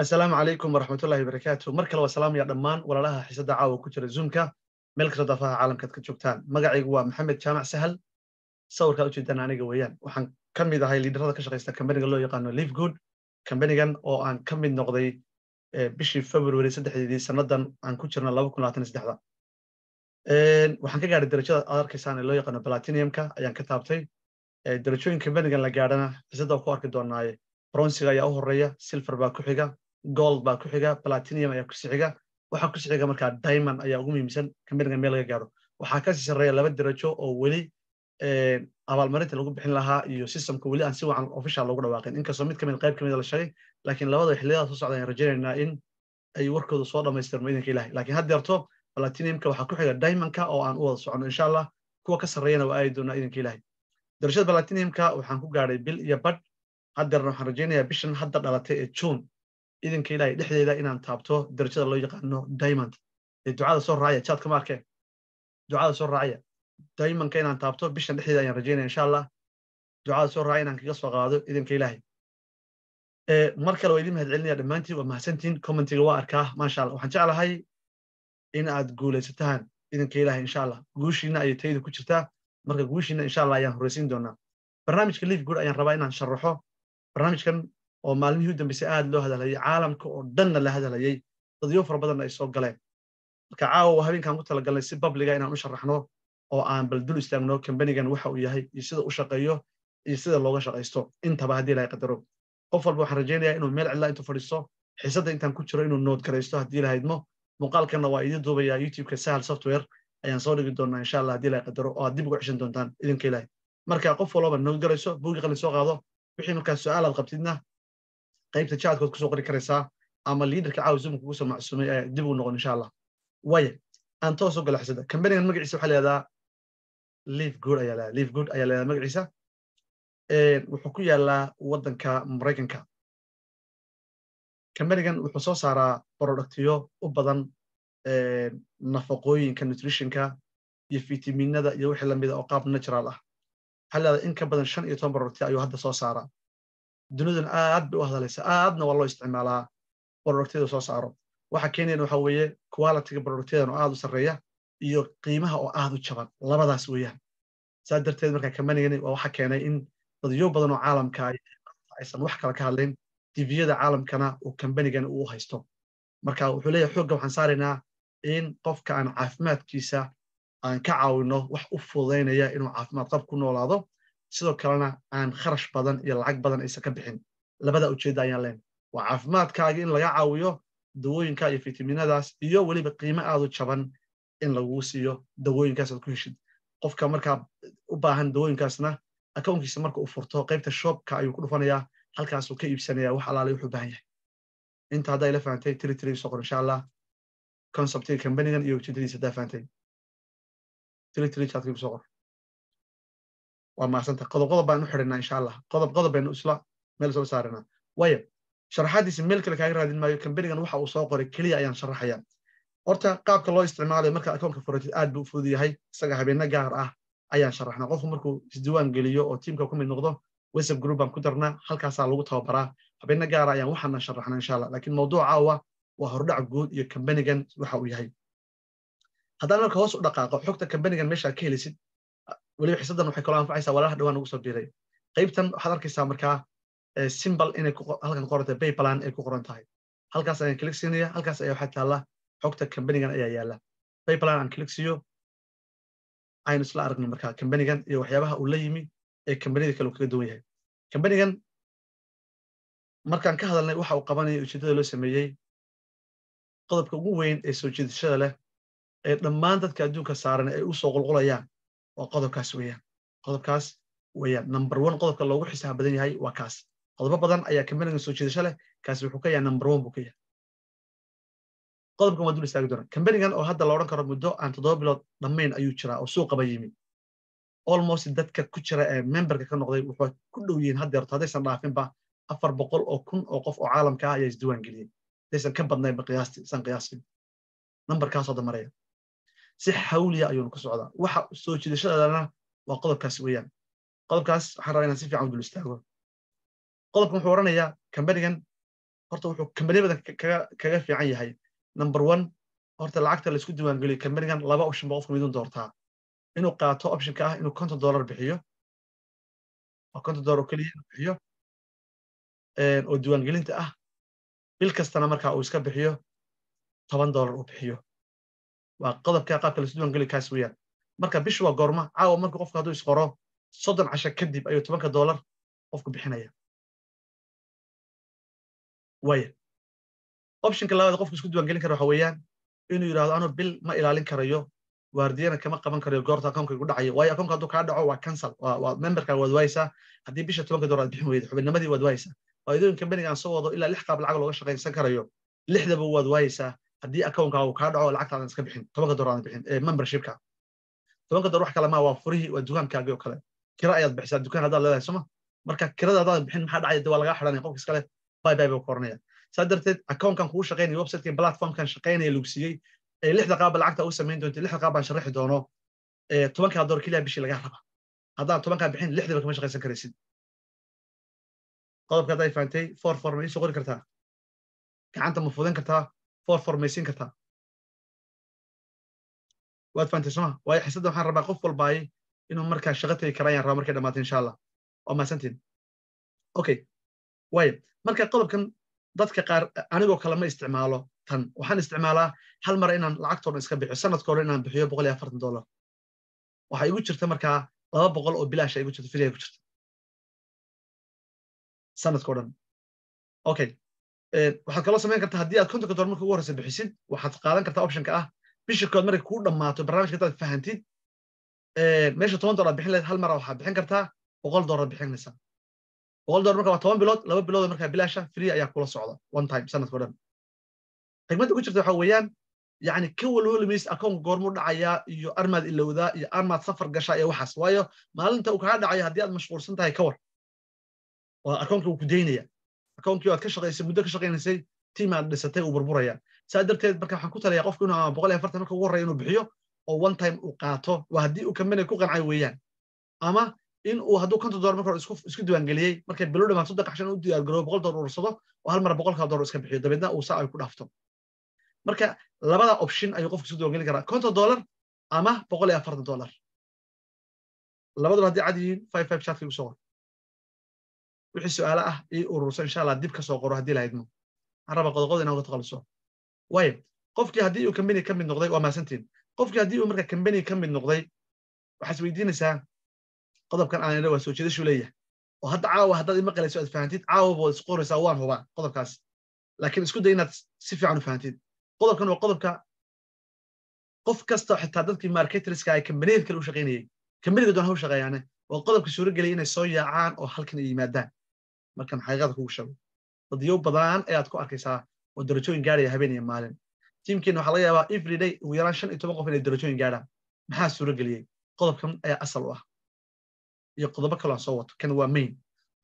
asalaamu calaykum waraxmatullahi barakaatu mar kale waa salaamaya dhammaan walaalaha xiisadda caawa ku jira zoomka meel kasta daafaha caalamkaad ka joogtaan magacaygu waa maxamed jaamac sahal sawirkaad ujeedaan aniga weeyaan waxaan ka mid ahay liidarada ka shaqaysta kambaniga loo yaqaano good kambanigan oo aan ka mid noqday eh, bishii february saddexdeedii sannadan aan ku jirna waxaan ka gaadhay darajada aad arkaysaan ee loo yaqaano platinumka ayaan ka taabtay eh, darajooyin kambanigan la gaadhana xiisadda ku arki doonaaye bronsiga ayaa u horeeya silver baa ku xiga gold baa ku xiga platinium ayaa kusixiga xiga waxaa kusi xiga markaa diamond ayaa ugu muhiimsan kamidga ah meel laga gaaro waxaa kasii sarreeya laba darajo oo weli eh, abaalmarinta lagu bixin lahaa iyo systemka weli aan si wacan official loogu dhawaaqin inkastoo mid kamid qayb kamid ah la sharay laakiin labada xilliyada soo socda ayaan rajaynaynaa in ay warkooda soo dhamaystirmo idanka ilahi laakiin haddeerto platiniumka waxaa ku xiga diamondka oo aan u wada soconno insha allah kuwa ka sarreeyana waa aadi doonaa idanka ilahi darajada platiniumka waxaan ku gaadhay bil iyo badh haddeerna waxaan rajaynayaa bishan hadda dhalatay ee june idanka ilahay dhexdeeda inaan taabto darajada loo yaqaano diamond ee ducada soo raacya jaadka ma arkeen ducada soo raacya diamondka inaan taabto bishan dhexdeeda ayaan rajaynaya insha allah ducada soo raaca inaan kaga soo qaado idanka ilahay mar kale waa idin mahad celinaya dhammaantiin waa mahadsantiin commentiga waa arkaa maasha allah waxaan jeclahay in aad guuleysataan idanka ilahay insha allah guushiina ayay taydu ku jirtaa marka guushiina insha allah ayaan horreysiin doonaa barnaamijka liif guud ayaan rabaa inaan sharaxo barnaamijkan oo maalmihii u dambaysay aad loo hadalayay caalamka oo dhanna la hadalayay dadyo fara badanna ay soo galeen marka caawa habeenkan ku talagalnay si babliga inaan u sharaxno oo aan baldul dul istaagno kambanigan waxa uu yahay iyo sida u shaqeeyo iyo sida looga shaqaysto intaba haddii ilahay qadaro qof walba waxaan rajaynayaa inuu meel cidlaa intuu fadhiisto xiisadda intaan ku jiro inuu noodgaraysto haddii la haydmo muuqaalkanna waa idin duubayaa youtubeka sahal software ayaan soo dhigi doonaa insha allah haddii ilahay qadaro oo aad dib uga ceshan doontaan idinka ilahay marka qof walbaba noodgarayso buugi qalin soo qaado wixii markaa su-aal aad qabtidna qaybta jaadkood kusoo qori karaysaa ama liidarka caawisuma kugu soo ee eh, dib uu noqon insha allah waaya aan toos u galaxsada kambanigan magaciisa waxaa leedaa live good ayaa leedaa live good ayaa leedaa magaciisa wuxuu ku yaalaa waddanka maraykanka kambanigan wuxuu soo saaraa borodaktiyo u badan nafaqooyinka nutritionka iyo vitaminada iyo wixii lamida ah oo qaab natural ah waxaa leedaa in ka badan shan iyo toban borodaktiyo ayuu hadda soo saaraa dunidan aad bay u hadalaysa aadna waa loo isticmaalaa productyada soo saaro waxa keenayan waxa weeye qualitiga productyadan oo aad u sarreeya iyo qiimaha oo aad u jaban labadaas weeyaan saas darteed markaa kamanigani waa waxa keenay in dadyo badan oo caalamka aysan wax kale ka hadlayn diviyada caalamkana uu kambanigan uu haysto marka wuxuu leeyahay xoogga waxaan saaraynaa in qofka aan caafimaadkiisa aan ka caawino wax u fududaynaya inuu caafimaad qab ku noolaado sidoo kalena aan kharash badan iyo lacag badan aysan ka bixin labada ujeedda ayaan leenay waa caafimaadkaaga in laga caawiyo dawooyinka iyo fitaminadaas iyo weliba qiimo aadu jaban in laguu siiyo dawooyinkaas aad ku heshid qofka markaa u baahan dawooyinkaasna akownkiisa marka u furto qaybta shoobka ayuu ku dhufanayaa halkaasuu ka iibsanaya wax alaalay wuxuu baahan yahay inta haddaa ila fahantay tiri tiri insha allah conceptiga companigan iyo ujeedadiisa haddaa fahantay tiri tiri soo qor waa maasanta qodob qodob baan u xidhinaa insha allah qodob qodob baynu isla meel soo saaranaa waayo sharaxaadiisa meel kale kaaga raadin maayo kambanigan waxa uu soo qoray keliya ayaan sharaxayaa horta qaabka loo isticmaalayo markaad akoonka furatid aad buu fudud yahay isaga habeenno gaar ah ayaan sharaxnaa qofku markuu isdiiwaan geliyo oo tiimka ku mid noqdo whatsapp group baan ku darnaa halkaasaa lagu tababaraa habeenno gaara ayaan waxaana sharaxnaa insha laakiin mawduuca waa hordhac guud iyo kambanigan waxa uu yahay haddaan marka hoos u dhaqaaqo xogta kambanigan meesha ka helisid weliba xisadan waxay kaloo anfacaysaa walaalaha dhawaan ugu soo biiray qaybtan waxaad arkaysaa markaa eh, simbal inay halkan qoran tahay baybalan ay ku qoran tahay halkaas ayaan kiliksiinaya halkaas ayaa waxaa taalla xogta kambanigan ayaa yaalla baybalan aan kiliksiyo aynu isla aragno markaa kambanigan iyo waxyaabaha uu la yimi ee kambanida kale uu kaga duwan yahay kambanigan markaan ka hadalnay waxa uu qabanaya ujeeddada loo sameeyey qodobka ugu weyn ee soo jiidashada leh ee dhammaan dadka adduunka saaran ay u soo qulqulayaan waa qodobkaas weeyaan qodobkaas weyaan number one qodobka loogu xisaab badan yahay waa kaas qodobo badan ayaa kamilgan ah soo jiidasho leh kaasi wuxuu ka yahay number one buu ka yahay qodobkan waa dul istaagi doonaa kambanigan oo hadda la odhan karo muddo aan toddoba bilood dhammayn ayuu jiraa oo suuqaba yimi almost dadka ku jira ee memberka ka noqday wuxuu ku dhow yihiin haddeerto haddaysan dhaafinba afar boqol oo kun oo qof oo caalamka ah ayaa isdiiwaan geliyey haddaysan ka badnaynba qiyaastii san qiyaastin nambarkaasoo damaraya si xawliya ayuuna ku socdaa waxa soo jiidashadeedana waa qodobkaas weyaan qodobkaas waxaan rabaa inaan si fiican u dul istaago qodobkan wuxuu oranayaa kambanigan horta wuxuu kambaniya badan kaga fiican yahay number one horta lacagta laisku diwaangeliyo kambanigan laba option ba qofka midun doortaa inuu qaato optionka ah inuu konton dollar bixiyo oo konton dollar oo keliya inuu bixiyo oo diiwaangelinta ah bil kastana markaa uu iska bixiyo toban dollar uu bixiyo waa qodobka qaabka lasduwan geli kaas weyaan marka bishu waa goorma caawa marka qofka hadduu isqoro soddon casha kadib ayuu tobanka dollar qofku bixinaya waaya optionka labaad qofka isku diiwan kara waxa weeyaan inuu yidhahdo anuu bil ma ilaalin karayo waardiyana kama qaban karayo goorta akoonka igu dhacayo waayo akoonka hadduu kaa dhaco waa cancel waa memberka waad waaysaa haddii bisha tobanka dollar aad bixin weydo xubinnimadii waad waaysaa waa idooyin kambaniga soo wado ilaa lix qaab lacag looga shaqaynsan karayo lixdaba waad waayaysaa haddii accountkaagu kaa dhaco lacagtaadan iska bixin tobanka dollar aadan bixin ee membershipka tobanka dollar wax kale maa waa furihii waa dukaankaagii oo kale kira ayaad bixisaa dukaan haddaad leedahay sooma marka kirada haddaadan bixin maxaa dhacaya de waa lagaa xidhanaya qofka iskale bay bay bay koranaya saa darteed accountkan kugu shaqaynaya websitekan platformkan shaqaynaya lagu ee lixda qaaba lacagta u samayn doonta lixda qaab sharaxi doono ee tobankaa dollar keliya bishii lagaa raba haddaan tobankaa bixin lixdaba kama shaqaysan karaysid qodobka hadday fahamtay for for ma iisoo qori kartaa gacanta ma fuudin kartaa forformaysan kartaa waad faantay sooma waayo xisadda waxaan rabaa qof walbaaye inuu markaa shaqo tegi karayaan raba markay dhamaatay insha allah waa mahadsantiin okay waayo marka qodobkan dadka qaar anigoo kale ma isticmaalo tan waxaan isticmaalaa hal mar inaan lacagtoodhan iska bixiyo sanadkoodhan inaan bixiyo boqol iyo afartan dollar waxaa igu jirta markaa laba boqol oo bilaasha igu jirta filia igu jirta sanadko dhan okay Eh, waxaad kaloo samayn karta haddii aad kontonka dolar marka ugu horeysa bixisid waxaad qaadan kartaa optionka ah bisha kood markay kuu dhammaato barnaamijka intaad fahantid eh, meesha toban dolar bixin lahayd hal mara waxaad bixin kartaa boqol dolar bixinaysa boqol dolar marka waa toban bilood laba bilood markaa bilaasha free ayaa kula socda one time sanadkao dhan xigmadda ku jirta waxa weeyaan yani ka walwalmays akoonka goormuu dhacayaa iyo armaad ilowdaa iyo armaad safar gashaa iyo waxaas waayo maalinta uu kaa dhacayo haddii aad mashquulsan tahay ka war waa akoonka uu ku daynaya accountkii aad ka shaqaysay muddo ka shaqaynaysay team aad dhisatay uu burburaya saa darteed marka waxaan ku talaya qofku inuu boqol iyo afartan marka ugu horreya inuu bixiyo oo one time uu qaato waa haddii uu kambaniga ku qancay weeyaan ama in uu hadduu konton dollar marka hore isku diwaangeliyey markay bilo dhamaato saddex cashan u diyaargaroobo boqol dollar urursado oo hal mar boqolka dollar iska bixiyo dabeedna uu saa ay ku dhaafto marka labada option ayuu qofku isu diiwaangeli karaa konton dollar ama boqol iyo afartan dollar labaduba haddii cad yihiin five five chatkii ku soo wixii su'aalo ah ii ururso insha allah dib kasoo qoro haddii lahayd mo aan raba qodqod taqaliso waayo qofkii haddii uu kambani ka noqday waa maasantiin qofkii haddii uu marka kambani ka noqday waxaad isweydiinaysaa qodobkan aan idha waa soo jeedashu leeyahay oo hadda caawa haddaad ima qalayso aad fahantid caawa bood isku qoraysaa waan hubaa qodobkaas laakiin isku day inaad si fiican u fahantid qodobkan waa qodobka qof kasta xitaa dadkii marketerska ay kambaniyada kale u shaqaynayay kambaniga doon ha u shaqeeyaane waa qodobka suuro geliyay inay soo yaacaan oo halkan ay yimaadaan markan xaqiiqada kugu sheego badiyo badan ayaad ku arkaysaa oo darajooyin gaaraya habeen iyo maalin tiimkiina waxaa laga yaabaa everyday ugu yaraan shan iyo toban qof inay darajooyin gaadhaan maxaa suurageliyey qodobkan ayaa asal u ah iyo qodobo kaloo aan soo wato kan waa main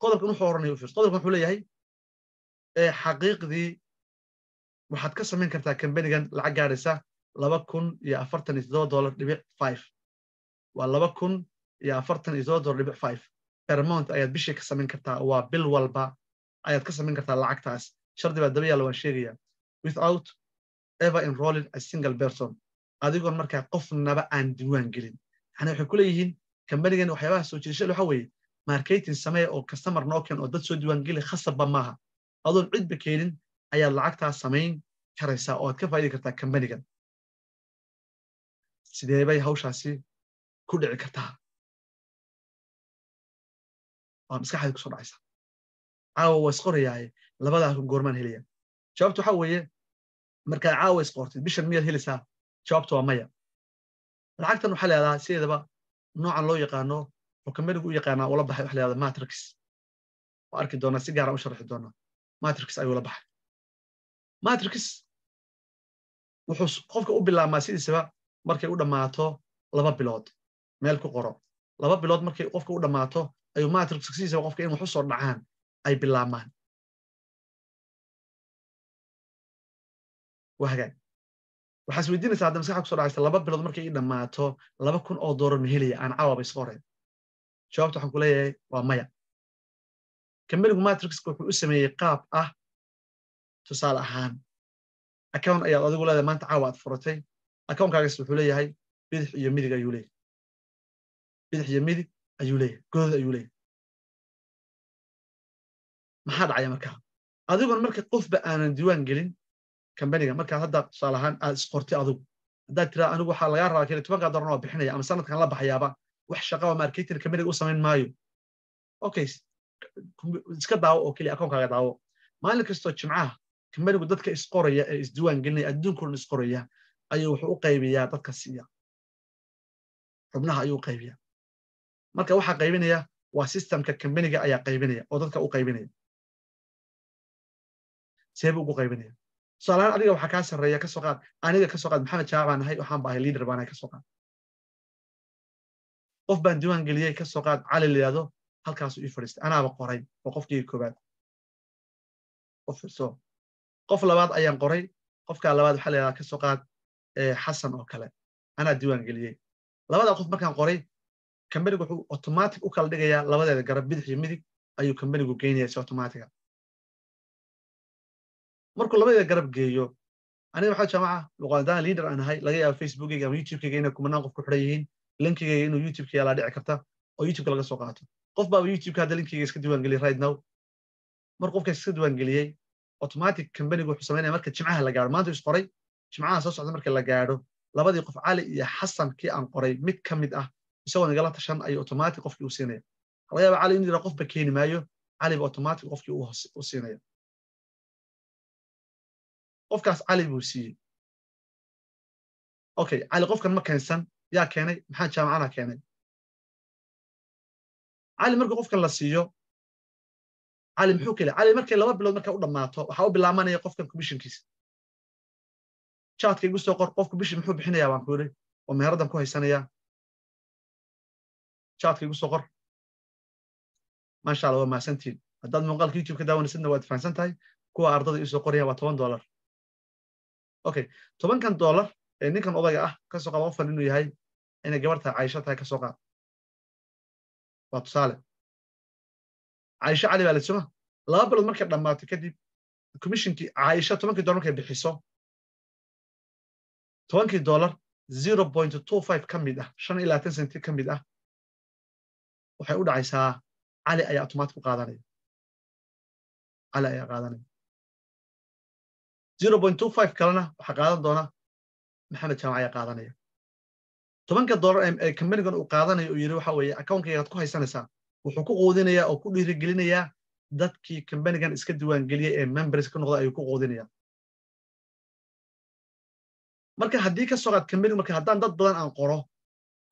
qodobkan wuxuu oranay u fiirso qodobkan wuxuu leeyahay xaqiiqdii waxaad ka samayn kartaa kambanigan lacag gaaraysa laba kun iyo afartan iyo toddoba dollar dhibic five waa laba kun iyo afartan iyo toddoba dollar dhibic five bermont ayaad bishii ka samayn kartaa waa bil walba ayaad ka samayn kartaa lacagtaas shardi baa daba waan sheegaya without ever enrolling a single person adigoon markaa qofnaba aan diwaan gelin yani waxay ku leeyihiin kambanigan waxyaabaha soo jiidashada waxa weeye marketing sameeya oo customer nooken oo dad soo diiwaangeli khasabba maaha adoon cidba keenin ayaad lacagtaas samayn karaysaa oo aad ka faa'idi kartaa kambanigan sideebay bay hawshaasi ku dhici kartaa waa maskaxda kusoo dhacaysa caawa waa isqorayaaye labadaa goormaan helaya jawaabta waxa weeye markaad caawa isqortid bishan miyaad helisaa jawaabta waa maya lacagtan waxaa leedaha sideedaba noocan loo yaqaano xukamerigu u yaqaanaa ula baxay waxa leedaa matrix waa arki doonaa si gaara ah u sharxi doonaa matrix ayuu la baxay matrix wuxuu qofka u bilaabmaa sidiisaba markay u dhammaato laba bilood meel ku qoro laba bilood markay qofka u dhammaato ayuu maata rugsugsiisa qofka in wax u soo dhacaan ay bilaabmaan wahagaag waxaas weydiinaysaa hadda maskaxa kuso dhacaysa laba bilood markay i dhammaato laba kun oo doolar ma helaya aan cawaba iska horeyn jawaabta waxaan kuleeyahay waa maya kambanigu matrixka wuxuu u sameeyey qaab ah tusaale ahaan account ayaad adigu leedahay maanta caawa aad furatay accountkaagas wuxuu leeyahay bidix iyo midig ayuu leeyahay bidix iyo midig ayuu leeyahy godad ayuu leeyahy maxaa dhacaya markaa adigoon marka qofba aanan diiwaan gelin kambaniga markaad hadda tusaale ahaan aad isqortay adigu haddaad tiraa anigu waxaa lagaa rabaa kele tobankaa dooran waa bixinaya ama sanadkan la baxayaaba wax shaqaba marketing kambaniga u samayn maayo okay iska daawo oo keliya akoonkaaga daawo maalin kastoo jimcaha kambanigu dadka isqoraya ee isdiiwaan gelinaya adduunkoodhan isqoraya ayuu wuxuu u qaybiyaa dadka siiya xubnaha ayuu u qaybiyaa marka waxaa qaybinaya waa sistemka kambaniga ayaa qaybinaya oo dadka u qaybinaya seebu ugu qaybinaya tusaalahaan adiga waxaa kaa sarreeya kasoo qaad aniga kasoo qaad maxamed jaa baan ahay waxaan ba ahay liader baan ahay kasoo qaad qof baan diwaan geliyey kasoo qaad cali layidhahdo halkaasu ii fadhiistay anaaba qoray oo qofkii koobaad qofso qof labaad ayaan qoray qofkaa labaad waxaa layidhahdaa kasoo qaad xasan oo kale anaa diiwaan geliyey labadaa qof markaan qoray kambanigu wuxuu automatic u kala dhigayaa labadeeda garab bidix iyo midig ayuu kambanigu geynaya si automatiga markuu labadeeda garab geeyo aniga maxaa jaamaca luqaadaha leader aan ahay laga yaabo facebookayga ama youtubekayga inay kumanaan qof ku xidhan yihiin linkigayga inuu youtubeka yaalaa dhici karta oo youtubeka laga soo qaato qof baaba youtubeka hadda linkigayga iska diiwaangeliyay right now mar qofkaas iska diiwaangeliyey automatic kambanigu wuxuu samaynaya marka jimcaha la gaaro maanta is jimcaha soo socda marka la gaadho labadii qof cali iyo xasan kii aan qoray mid ka mid ah isagoo nagala tashan ayuu automatic qofkii u siinaya laga yaaba cali inu yira qofba keeni maayo caliba automatic qofkii u siinaya qofkaas cali buu siiyey okay cali qofkan ma keensan yaa keenay maxaa jaamacana keenay cali markii qofkan la siiyo cali muxuu kele cali markay laba bilood markay u dhammaato waxaa u bilaamanaya qofkan commissionkiisa jaadka igu soo qor qof commission muxuu bixinayaa baan ku yiri oo meeradan ku haysanayaa jaatka igu soo qor maashalla waa mahadsantihin haddaad muuqaalka youtube ka daawanaysadna waad fahamsan tahay kuwa ardada iisoo qoraya waa toban dolar okay tobankan dolar ee ninkan odayga ah kasoo qaada qofkan inuu yahay inay gabarta caisho tahay kasoo qaad waa tusaale caisho cali baa lasuma laba bilood markay dhammaato kadib commissionkii caisho tobankii dolar markay bixiso tobankii dolar zero point two five ka mid ah shan ilaa ten centi ka mid ah waxay u dhacaysaa cali ayaa automaatic u qaadanaya cali ayaa qaadanaya zero point two five kalena waxaa qaadan doona maxamed jaamac ayaa qaadanaya tobanka dollar ee kambanigan uu qaadanaya uu yidhi waxa weeye accountkaygaad ku haysanaysaa wuxuu ku quudinayaa oo ku dhiirigelinayaa dadkii kambanigan iska diiwaangeliyey ee members ka noqda ayuu ku quudinayaa marka haddii ka soo qaad kambani marka haddaan dad badan aan qoro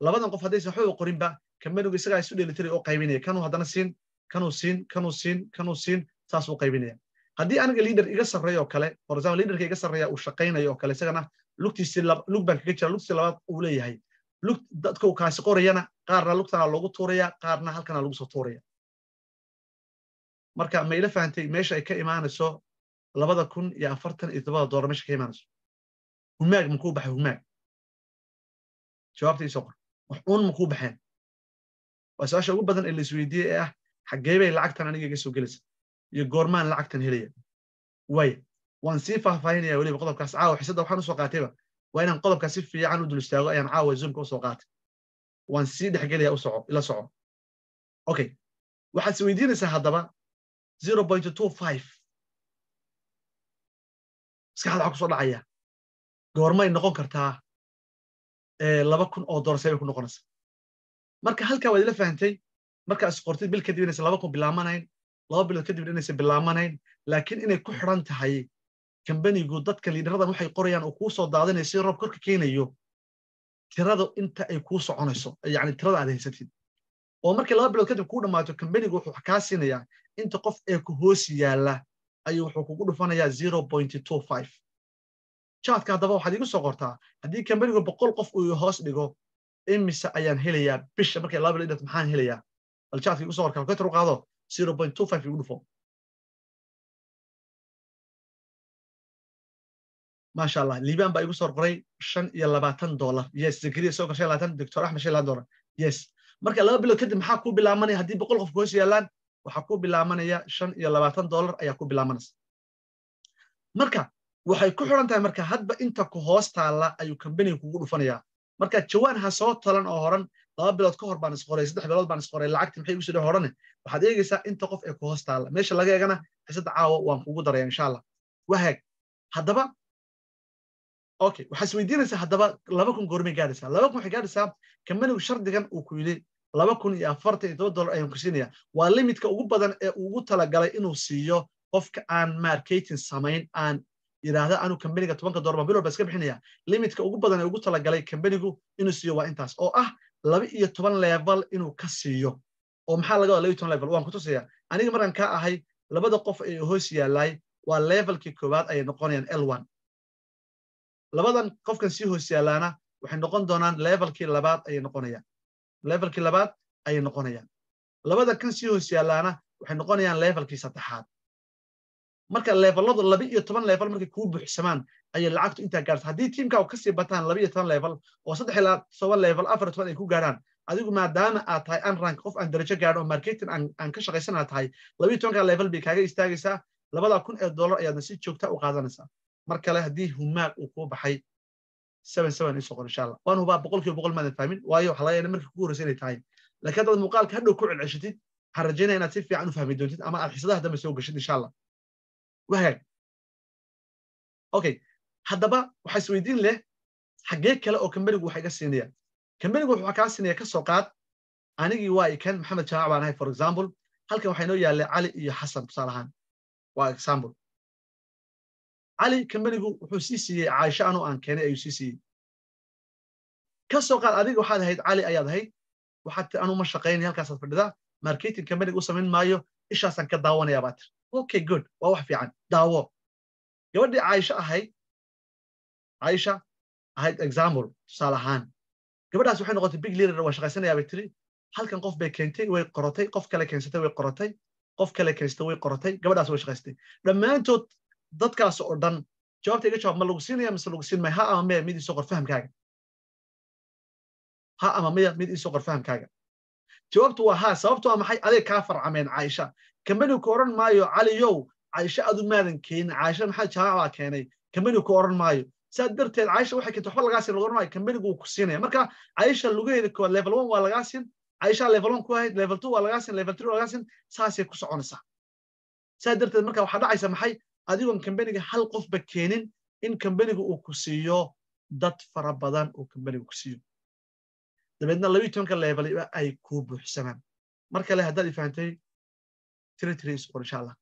labadan qof haddaysan waxbaba qorinba kamadowga isaga isu dheelitiray oo qaybinaya kanuu haddana siin kanuu siin kanuu siin kanuu siin saasuu qaybinaya haddii aniga liader iga sarreeya oo kale for example liaderka iga sarreeya uu shaqaynaya oo kale isagana lugtiisii lug baan kaga jira lugtiisii labaad uu leeyahay lug dadka uu kaasi qorayana qaarna lugtana loogu tuuraya qaarna halkana lagu soo tuuraya marka ma ila fahantay meesha ay ka imaanayso labada kun iyo afartan iyo toddobada doolar meesha ka imaanayso humaag makuu baxay humaag jawaabta isoo qor wax uun makuu baxeen waa su-aasha ugu badan ee laisweydiiyey ee ah xaggee bay lacagtan aniga iga soo gelaysa iyo goormaan lacagtan helaya waaya waan sii faahfaahinaya weliba qodobkaas caawa xisadda waxaan usoo qaatayba waa inaan qodobka si fiican u dul istaago ayaan caawa zoomka usoo qaatay waan sii dhexgelaya usoco ila soco okay waxaad isweydiinaysaa haddaba zero point two five maskaxda waxaa kusoo dhacaya goormay noqon kartaa eh, laba kun oo dollar bay ku noqonaysa marka halkaa waad ila fahantay markaa isqortid bil kadib inaysan laba kun bilaamanayn laba bilood kadib inaysan bilaamanayn laakiin inay ku xidhan tahay kambanigu dadka liidharadan waxay qorayaan oo kuu soo daadinaya si roob korka keenayo tirada inta ay kuu soconayso yani tirada aad haysatid oo markii laba bilood kadib kuu dhammaato kambanigu wuxuu kaa siinayaa inta qof ee ku hoos yaala ayuu wuxuu kugu dhufanayaa zero point two five jaadka haddaba waxaad igu soo qortaa haddii kambanigu boqol qof uu hoos dhigo imise ayaan helayaa bisha markay laba bil dhint maxaan helayaa bal jaadkii uso hor kalkulator u zero point two five igu dhufo maasha allah liibaan baa igu soo horqoray shan iyo labaatan dollar yes zakariya soo kor labaatan doctor axmed shan labaatan dollar yes marka laba bilood kadib maxaa ku bilaamanaya haddii boqol qof hoos yaalaan waxaa ku bilaamanaya shan iyo labaatan dollar ayaa ku bilaamanaysa marka waxay ku xiran tahay marka hadba inta ku hoos taalla ayuu kambaniga kugu dhufanaya marka jawaan ha soo talan oo horan laba bilood ka hor baan isqoray saddex bilood baan isqoray lacagta maxay ugu soo dhex horane waxaad eegaysaa inta qof ee ku hoos taalla meesha laga eegana xisada caawa waan kuugu daraya insha allah wahaag haddaba okay waxaa is haddaba laba kun goormay gaadhaysaa laba kun waxay gaadhaysaa kamanigu shardigan uu ku yidhi laba kun iyo afartan iyo toban dollar ayaan ku siinaya waa limitka ugu badan ee ugu talagalay inuu siiyo qofka aan marketing samayn aan yidhaahda anu kambaniga tobanka dollar baan bil iska bixinaya limitka ugu badan ee ugu talagalay kambanigu inuu siiyo waa intaas oo ah laba iyo toban level inuu ka siiyo oo maxaa laga wadaa laba iyo toban level waan ku tusaya aniga markaan ka ahay labada qof ee hoos yaallay waa levelkii koowaad ayay noqonayaan l1 labadan qofkan sii hoos yaallaana waxay noqon doonaan levelkii labaad ayay noqonayaan levelkii labaad ayay noqonayaan labada kan sii hoos yaallaana waxay noqonayaan levelkii saddexaad marka leveladu laba iyo toban level markay kuu buuxsamaan ayay lacagtu intaa gaarta haddii tiimkaa kasii bataan laba iyo toban level oo saddex ilaa toban level afar toban ay ku gaaraan adigu maadaama aad tahay anrank qof aan darajo gaadho oo marketing aan ka shaqaysana tahay laba iyo tobankaa level bay kaaga istaagaysaa labadaa kun ee dollar ayaadna si joogta u qaadanaysaa mar kale haddii humaag uu kuu baxay isoo qor waan hubaa boqol boqol maadan fahmin waayo waxa laga kugu horreysa inay tahay laakiin haddaad muuqaalka hadhow ku celceshitid waxaan rajaynaya inaad si fiican u fahmi doontid ama aad xiisadaha dambe soo geshid insha wahag okay haddaba waxaa isweydiin leh xaggee kale oo kambenigu waxa iga siinaya kambenigu waxaa kaa siinaya kasoo qaad anigii waa ikan maxamed jamac baan ahay for example halkan waxaa inoo yaallay cali iyo xasan tusaalahaan waa example cali kambanigu wuxuu sii siiyey caaisha anu aan keenay ayuu sii siiyey ka soo qaad adiga waxaad ahayd cali ayaad ahayd waxaad anu ma shaqaynaya halkaasaad fadhidaa marketing kambaniga u samayn maayo ishaasaan ka daawanaya baa tir okay good waa wax fiican daawo gabadhii caaisha ahayd caaisha ahayd example tusaale ahaan gabadhaas waxay noqotay big leader waa shaqaysanaya bay tiri halkan qof bay keentay way qorotay qof kale keensatay way qorotay qof kale keensatay way qorotay gabadhaas way shaqaystay dhammaantood dadkaas oo dhan jawaabta iga jawaab ma lagu siinaya mise lagu siin maya ha ama maya mid iisoo qor fahamkaaga ha ama maya mid iisoo qor fahamkaaga jawaabtu waa haa sababtu waa ah maxay adeeg kaa farcameen caaisha kambanigu ka odhan maayo caliyow caisha aad u maadan keenin caaisho maxaa jaabaa keenay kamanigu ka odhan maayo saa darteed caaisha waxay keentay waxba lagaa siin lagu odhan maayo kamaniguu ku siinaya marka caaisha lugaheeda koowaad level one waa lagaa siin caaishaa level one ku ahayd level two waa lagaa siin level three waa lagaa siin saasay ku soconaysaa saa darteed marka waxaa dhacaysa maxay adigoon kambaniga hal qofba keenin in kambaniga uu ku siiyo dad fara badan uu kambaniga ku siiyo dabeedna labii tobanka level ay kuu buuxsanaan mar kale haddaad ifahantay territories or insha allah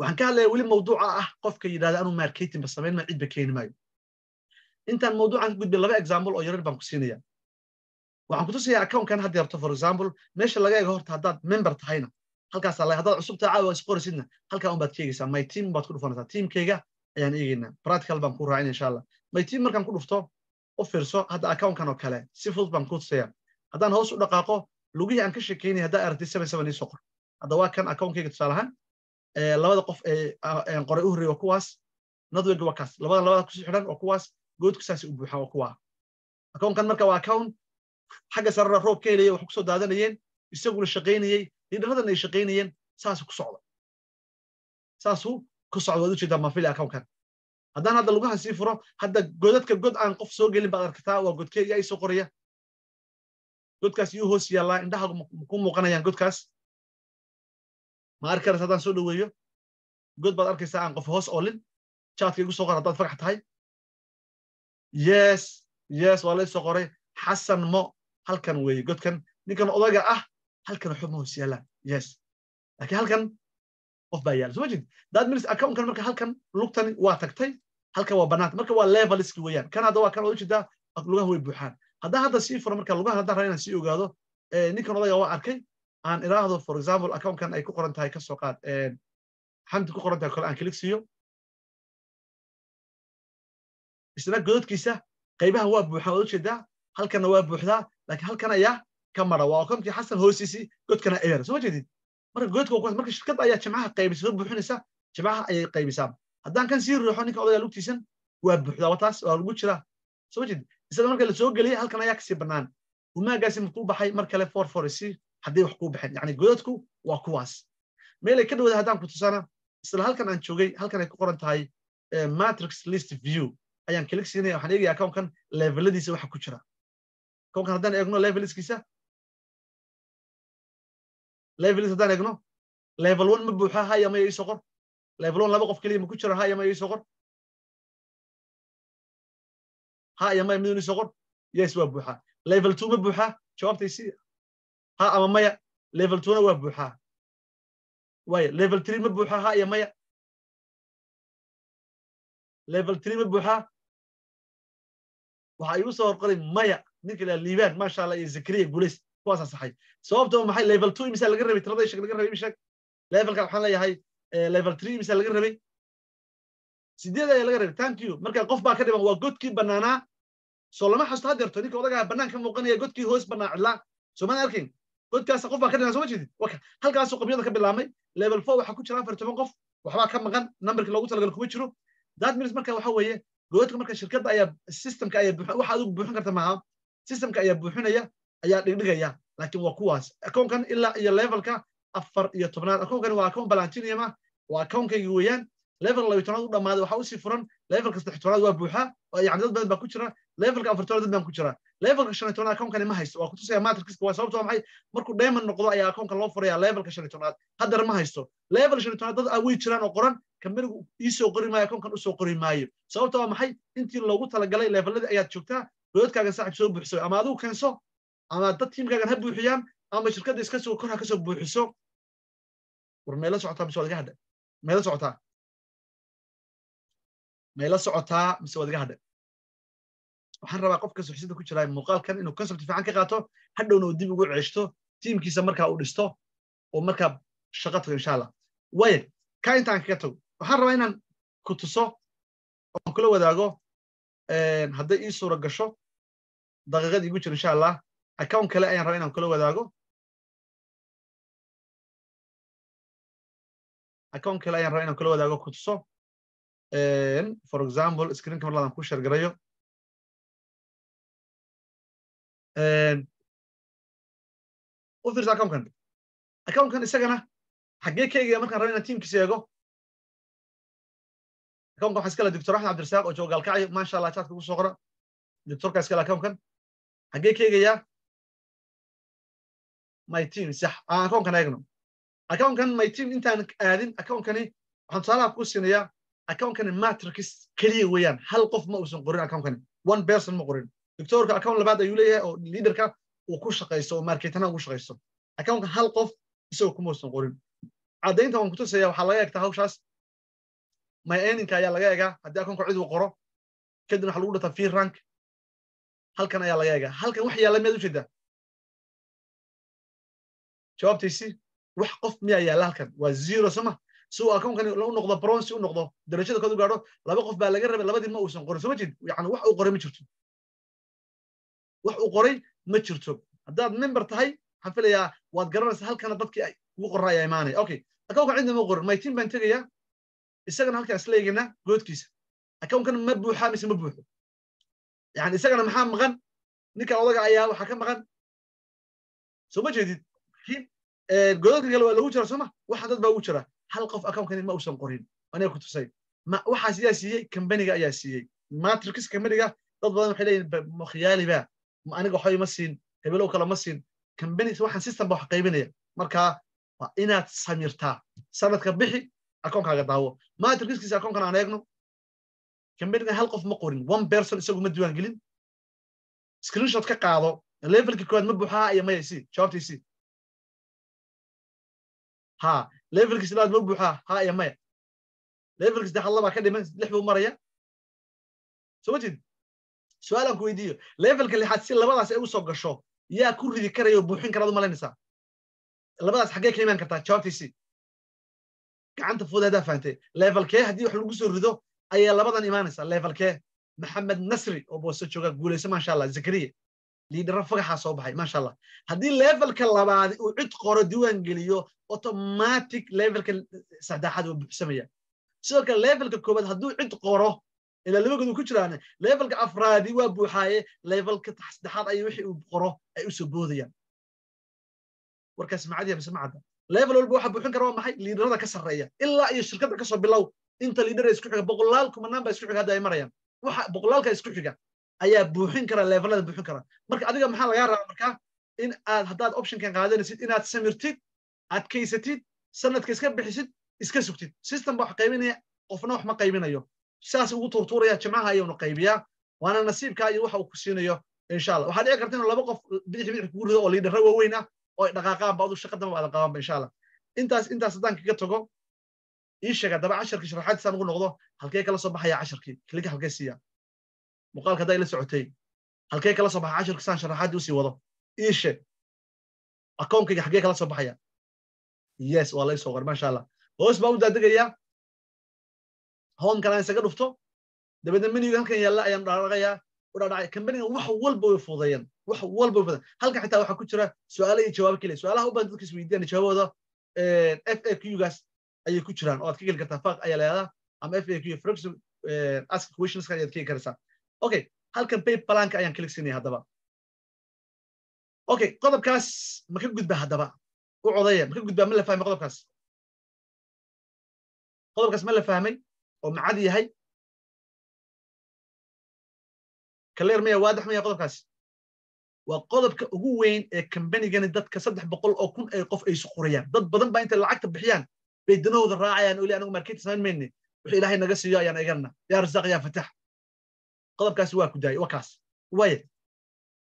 waxaan ka hadlaya weli mawduuca ah qofka yidhahda anuu marketing samayn maa cidba keeni maayo intaan mawduucan ka laba example oo yarar baan ku siinaya waxaan ku accountkan hadda yarto for example meesha laga ego horta haddaad member tahayna halkaas alla haddaad cusub tahay caawa isqorisidna halkaa un ka eegaysaa my team baad ku dhufanaysaa teamkayga ayaan eegaynaa practical baan ku raacina insha my team markaan ku dhufto u fiirso hadda accountkan oo kale si fudud baan ku tusayaa haddaan hoos u dhaqaaqo lugihii aan ka sheekeynay haddaan aragti sabasabani soo qor hadda waa kan akawnkeyga tusaalahaan labada qof ee qoray u horreeya waa kuwaas nadweyga waa kaas labadan labada kusi xidhan waa kuwaas goodku saasi u buuxa waa kuwaa akownkan marka waa akown xagga sarara roob ka helaya wax ku daadanayeen isaguna shaqaynayey liidharadana ay shaqaynayeen saasu ku socda saasuu ku socda waad u jeedaa maafili akownkan haddaan hadda lugaha sii furo hadda godadka god aan qof soo gelin baad arkataa waa godkee yaa isoo qoraya godkaas yuu hoos yaallaa indhaha ku muuqanayaan godkaas ma arki haddaan soo dhoweeyo god baad arkaysaa aan qof hoos olin jaadka igu soo qor haddaad fagax tahay yes yes waa laysoo qoray xasan mo halkan weeye godkan ninkan odaga ah halkan waxba ma hoos yaallaan yes laakiin halkan qof baa yaalla soo ma daad minis accountkan marka halkan lugtani waa tagtay halkan waa banaanta marka waa leveliski weeyaan kan hadda waa kan odan jeedaa lugaha way buuxaan haddaan hadda sii furo marka lugaha haddaan raba inaan sii ogaado eh, ninkan odayga waa arkay aan iraahdo for example accountkan ay ku qoran tahay kasoo qaad xamdi eh, ku qoran tahay kole aan klik siiyo isla gododkiisa qaybaha waa buuxaan waad ujeedaa halkanna waa buuxdaa laakiin halkan ayaa ka mara waa okomtii xasan hoosiisii godkana eer soo jeedid marka godka marka shirkadda ayaa jimcaha qaybisa soo buuxinaysa jimcaha ayay qaybisaa haddaan kan sii ruuxo ninka odagaa lugtiisan waa buuxdaa waa waa lagu jiraa soo jeedid isagoo marka lasoo geliyay halkan ayaa kasii bannaan umaagaasi makuu baxay mar kale for forc hadday wax kuu baxeen yani godadku waa kuwaas meelay ka dhawada haddaan ku tusana isla halkan aan joogay halkan ay ku qoran tahay eh, matrix list view ayaan kelig siinaya waxaan eegaya accounkan leveladiisa waxa ku jira accounkan haddaan eegno leveliskiisa levelis haddaan eegno level one ma buuxa haya maya iisoo qor level one laba qof keliya ma ku jira haya maya iisoo qor ha iyo maya miduni soo qor yes waa buuxaa level two ma buuxaa jawaabtay si ha ama maya level na waa buuxaa waaya level three ma buuxaa ha iyo maya level three ma buuxaa waxa igu soo horqoray maya ninka ilaa liibaan maasha allah iyo zakariya guleys kuwaas ansaxay sababtoo maxay level two imisaa laga rabay tirada sheeg laga rabay imsheeg levelkan waxaan leeyahay eh, level three imisaa laga rabay sideed ayaa laga rabay thank you marka qof baa ka dhiban waa godkii banaanaa soo lama xasto hadeerto ninka odagaa bannaan muuqanaya godkii hoos banaa cidlaa soomad arkin godkaasa qof baa ka dhigan soo ma jeedid halkaasuu qabyada ka bilaabmay level four waxaa ku jira afar toban qof waxbaa ka maqan numberkii loogu talagal kuma jiro that means marka waxa weeye godadka marka shirkadda ayaa systemka ayaa buuxin waxa buuxin karta maaha systemka ayaa buuxinaya ayaa dhigdhigaya laakiin waa kuwaas akoonkan ilaa iyo levelka afar iyo tobnaad akoonkani waa akoon balantinium ah waa akoonkaygii weeyaan level labiyo tobnaad u dhammaaday waxaa usii furan levelka saddex tobnaad waa buuxaa yani dad badan baa ku jira levelka afartoole dad baan ku jiraa levelka shan tonaad tobnaad ma haysto waa kutusaya matrixka waa sababto maxay markuu diamond noqdo ayaa akoonka loo furaya levelka shan iyo tobnaad haddana ma haysto level shan iyo dad a way jiraan oo qoran kambanigu iisoo qori maayo akoonkan usoo qori maayo sababto waa maxay intii logu talagalay leveladii ayaad joogtaa boodkaagan saaxib soo buuxso ama adigu keenso ama dad tiimkaagan ha buuxiyaan ama shirkadda iska kor ha kasoo buuxiso war mayla socotaa mise waad iga hadha mayla socotaa mayla socotaa mise waad iga hadha waxaan rabaa qofka suxsida ku jiraa muuqaalkan inuu concept fiican ka qaato hadhowna uu dib ugu ceeshto tiimkiisa markaa uu dhisto oo markaa shaqa tago insha allah waayo ka intaan kaga tago waxaan rabaa inaan ku tuso oon kula wadaago hadday ii suura gasho daqiiqad igu jiro insha allah account kale ayaan rabaa inaan kula wadaago account kale ayaan rabaa inaan kula wadaago ku tuso for example screenka marladan ku sheer Ehm, u fiirsa accounkan accounkan isagana xaggee ka egaya markaan raba inaan tiimkiisa eego accounkan waxa iskale doctor axmed cabdirasaaq oo jooga galkacyo masha allah chatka ugu soo qora doctorka iskale accounkan xaggee ka egayaa my team sax aan ah, accounkan eegno accounkan my team intaan aadin accountkani waxaan tusaalaha kuu siinayaa accountkani matrix keliya weeyaan hal qof ma uusan qorin accountkani one person ma qorin doctorka account labaad ayuu leeyahay oo leaderka uu ku shaqayso oo marketana ugu shaqayso accountka hal qof isagoo kumausan qorin caddaynta waan kutusaya waxaa laga egtaa hawshaas my ayaa laga egaa haddii accountka cidu qoro kadibna waxa lagu dhataa fee rank halkan ayaa laga egaa halkan wax yaalla miyaad u jeedaa jawaabtaysi wax qof miyaa yaalla halkan waa zero soma si uu accountkan u noqdo bronze u noqdo darajada kood u gaadho laba qof baa laga rabay labadii ma uusan qorin soma ma jeed yani wax uu qoray ma jirto wax uu qoray ma jirto haddaad member tahay waxaan filayaa waad garanaysa halkana dadkii ugu qorra ayaa imaanaya okay akownkan cidna ma qorin mytin baan tegaya isagana halkaan isla goodkiisa akownkan ma buuxa mise ma buuxo yani isagana maxaa maqan ninkan odaga ayaa waxaa ka maqan soo ma jeedid eh, goodadka kale waa lagu jira sooma waxa dad baa ugu jira hal qof akawnkani ma uusan qorin aniga ku tusay waxaas yaa siiyey kambaniga ayaa siiyey matrix kambaniga dad badan waxay leeyihin khiyaaliba aniga waxba ima siin hebelow kale ma siin combanis waxaan systemba wax qaybinaya markaa waa inaad samirtaa sanadka bixi akoonkaaga daawo maanta riskiisa akoonkan aan eegno combaniga hal qof ma qorin one person isagu ma diiwaangelin screenshot ka qaado levelki koowaad ma buuxaa iyo maya si jawaabtay si ha levelkii sidaad ma buuxaa ha iyo maya levelkii saddexaad labaa ka dhiman lix buu maraya soo ma su-aalaan weydiiyo levelka lixaad si labadaas ay u soo gasho yaa ku ridi karaya buuxin karaad u malaynaysaa labadaas xaggee ka imaan kartaa jawaabtiisii gacanta fud haddaa fahantay levelkee haddii wax lagu soo rido ayaa labadan imaanaysaa levelkee maxamed nasri oo boose jooga guulayso maasha allah zakariya liidhara fagaxaa soo baxay maasha allah haddii levelka labaad uu cid qoro diiwaan geliyo automatic levelka saddexaad waa buuxsamaya sidoo kale levelka koobaad hadduu cid qoro ilaa labagoodu ku jiraan levelka afraadi waa buuxaaye levelka saddexaad ay wixii uu qoro ay u boodayaan warkaas macadiya mise level walba waxa buuxin kara waa maxay liidarada ka sarreeya ilaa iyo shirkadda kasoo bilow inta liidara isku xiga boqolaal kumanaan baa isku xiga hadda ay marayaan waxa boqolaalka isku xiga ayaa buuxin kara levelada buuxin kara marka adiga maxaa lagaa rabaa markaa in aad haddaad optionkan qaadanaysid inaad samirtid adkaysatid sanadka iska bixisid iska sugtid system baa wax qaybinaya qofna wax ma qaybinayo saas ugu tuurtuuraya jimcaha ayuuna qaybiyaa waana nasiibka iyo waxa uu ku siinayo insha allah waxaa dhici karta inu laba qof bidix bidix kugu rido oo liidharo waaweyn ah oo ay dhaqaaqaanba adu shaqa dama aadan qabanba insha allah intaas intaas haddaan kaga togo ii sheeg haddaba casharkii sharaxaad saan ugu noqdo halkee kala soo baxaya casharkii kiliga halkee siiya muuqaalka haddaa ila socotay halkee kala soo baxa casharkii saan sharaxaadii usii wado ii sheeg akoonkayga xaggee kala soo baxaya yes waa la isoo qor maasha allah hoos baa u daadegaya hoon isaga dhufto dabeedna meniga halkan yaalla ayaan dhaadhaqayaa u dhaadhacay kambaniga wax walba way fududeeyeen wax walba way fududeeyeen halkan xitaa waxaa ku jira su'aala iyo jawaab keliya su'aalaha u baan dadka isweydiiyaan jawaabooda f a q gaas ayay ku jiraan oo aad ka geli kartaa faq ayaa layahdaa ama f a q fraction eh, ask questionska ayaad ka karaysaa okay halkan pay planka ayaan kaligsinaya haddaba okay qodobkaas ma gudba haddaba u codaya ma ka ma la fahmay qodobkaas qodobkaas ma la fahmay oo macad yahay kaleer maya waadax maya qodobkaas waa qodobka ugu weyn ee kambanigani dadka saddex boqol oo kun ay qof ay isu qurayaan dad badan baa intay lacagta bixiyaan bay danahooda raacayaan oli anagu markeyti samayn mayne wix ilaahay naga siiyo ayaan eganna yaa rasaaq yaa fatax qodobkaasi waa ku daayay waa kaas waaye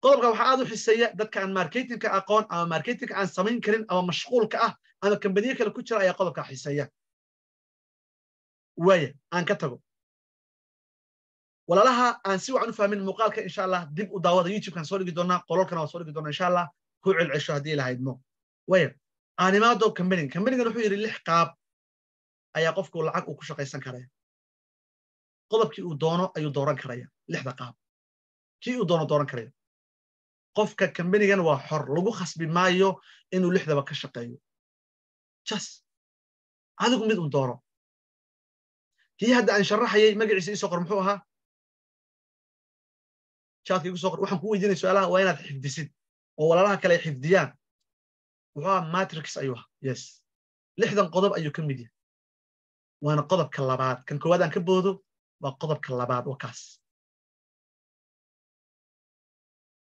qodobka waxaa aad u xiseeya dadka aan marketingka aqoon ama marketingka aan samayn karin ama mashquulka ah ama kambaniyo kale ku jira ayaa qodobka xiseeya waaya aan ka tago walaalaha aan si wacan u fahmin muuqaalka insha allah dib u daawada youtubekan soo dhigi doonaa qololkana waa soo dhigi doonaa insha allah ku celcesho haddii lahayd mo waaya animaado cambaniga cambanigan wuxuu yidhi lix qaab ayaa qofku lacag uu ku shaqaysan karaya qodobkii uu doono ayuu dooran karaya lixda qaab kii uu doono dooran karaya qofka cambanigan waa xor lagu khasbi maayo inuu lixdaba ka shaqeeyo jas adigu mid uu doono kii hadda aan sharaxayay magaciisa isoo qor muxuu ahaa jaadka igu soo waxaan ku weydinay su'aalaha waa inaad xifdisid oo walaalaha kale ay xifdiyaan wuxuu ahaa matrix ayuu ahaa yes lixdan qodob ayuu ka mid yahay waana qodobka labaad kan koowaad aan ka boodo waa qodobka labaad waa kaas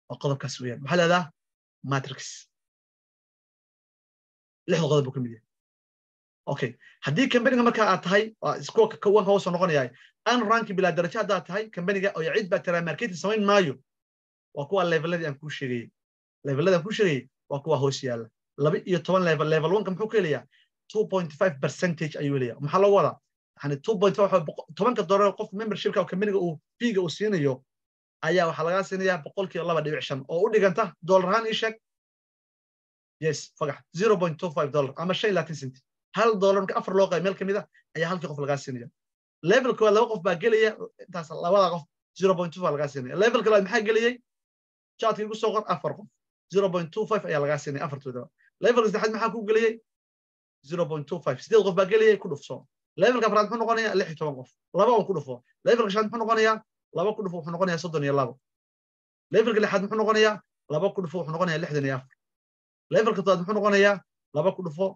waa qodobkaas weeyaan maxaa leedaha matrix lixda qodob buu ka mid yahay okay haddii kambaniga marka aad tahay skorka kawan ka hoosoo noqonayaa an ranki bilaa darajo haddaad tahay kambaniga oo cid baa tiraa marketing samayn maayo waa kuwa leveladii aan kuu sheegayey leveladii aan kuu sheegayey waa kuwa hoos yaalla laba iyo toban level level oneka muxuu ka helayaa two point five percentage ayuu helaya maxaa loogu wadaa yani two point five tobanka dollar qof membershipka cambaniga uu fiiga uu siinayo ayaa waxaa lagaa siinayaa boqolkiiba laba dhibic shan oo u dhiganta dollar ahaan ii sheeg yes fagax zero point two five dollar ama shan iyo labaatan centi hal doolarka afar loo qaaday meel ka mid ah ayaa halkii qof lagaa siinaya level koowaad laba qof baa gelaya intaas labada qof zero point two baa lagaa siinaya level kalaad maxaa gelayay chatkii igu soo qor afar qof zero point two five ayaa lagaa siinaya afartoodaba levelka saddexaad maxaa ku gelayay zero point two five siddeed qof baa gelayay ku dhufso levelka afraad muxuu noqonayaa lix iyo toban qof laba un ku dhufo levelka shanaad muxuu noqonayaa laba ku dhufo wuxuu noqonayaa soddon iyo labo levelka lixaad muxuu noqonayaa laba ku dhufo wuxuu noqonayaa lixdan iyo afar levelka toddobaad muxuu noqonayaa laba ku dhufo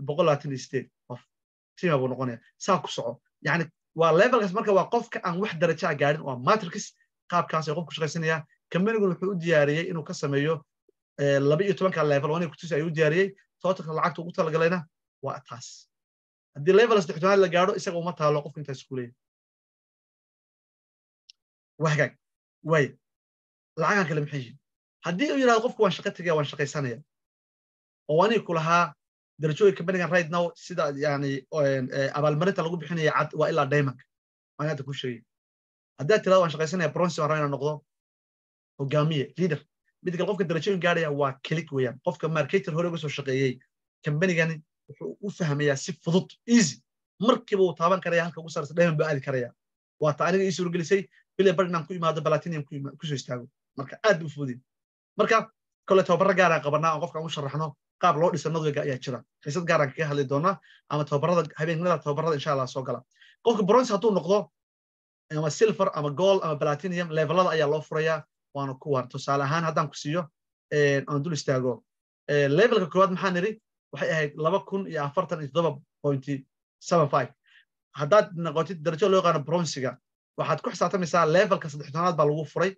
qof timiga soco yani waa levelkas marka waa qofka aan wax darajaa ah gaadhin waa matrix qaabkaas ay qofku shaqaysanaya companiguna u diyaariyey inuu ka sameeyo eh, laba iyo tobanka level one diyaariyey totalka lacagta ugu talagalayna waa taas level saddextoonaad isaga uma taalo qofka intaas isku leeyahy kale maxay haddii uu yidhahdo qofku waan shaqa tegaya waan shaqaysanaya oo anigi ku darajooyinka benigan right now sida yani eh, abaalmarinta lagu bixinaya cad waa ilaa daymanka waan ku sheegay haddaad tirado waan shaqaysanaya bronsi waan rabaa inaan noqdo hogaamiye leader mid kale qofka darajooyin gaadaya waa click weeyaan qofka marketer hore uga soo shaqeeyey kambanigani wuxuu u fahmayaa si fudud easy markiiba uu taaban karaya halka ugu saarsa dayman buu aadi karaya waata aniga ii suurgelisay bile bar inaan ku imaado balatinium kusoo istaago marka aad buu fududin marka kole tababara gaara ah qabanaa oo qofka u sharaxno qaab loo dhisa madowga ayaa jira xiisad gaaraan ah kaga hadli doonaa ama tababarada habeenimada tababarada insha allah soo gala qofka bronze hadduu noqdo ama silver ama gold ama platinum levelada ayaa loo furayaa waana kuwan tusaale ahaan haddaan ku siiyo aan dul istaago levelka koowaad maxaan niri waxay ahayd laba kun iyo afartan iyo toddoba pointi seven five haddaad noqotid darajo loo yaqaano bronsiga waxaad ku xisaabtamaysaa levelka saddextoonaad baa lagu furay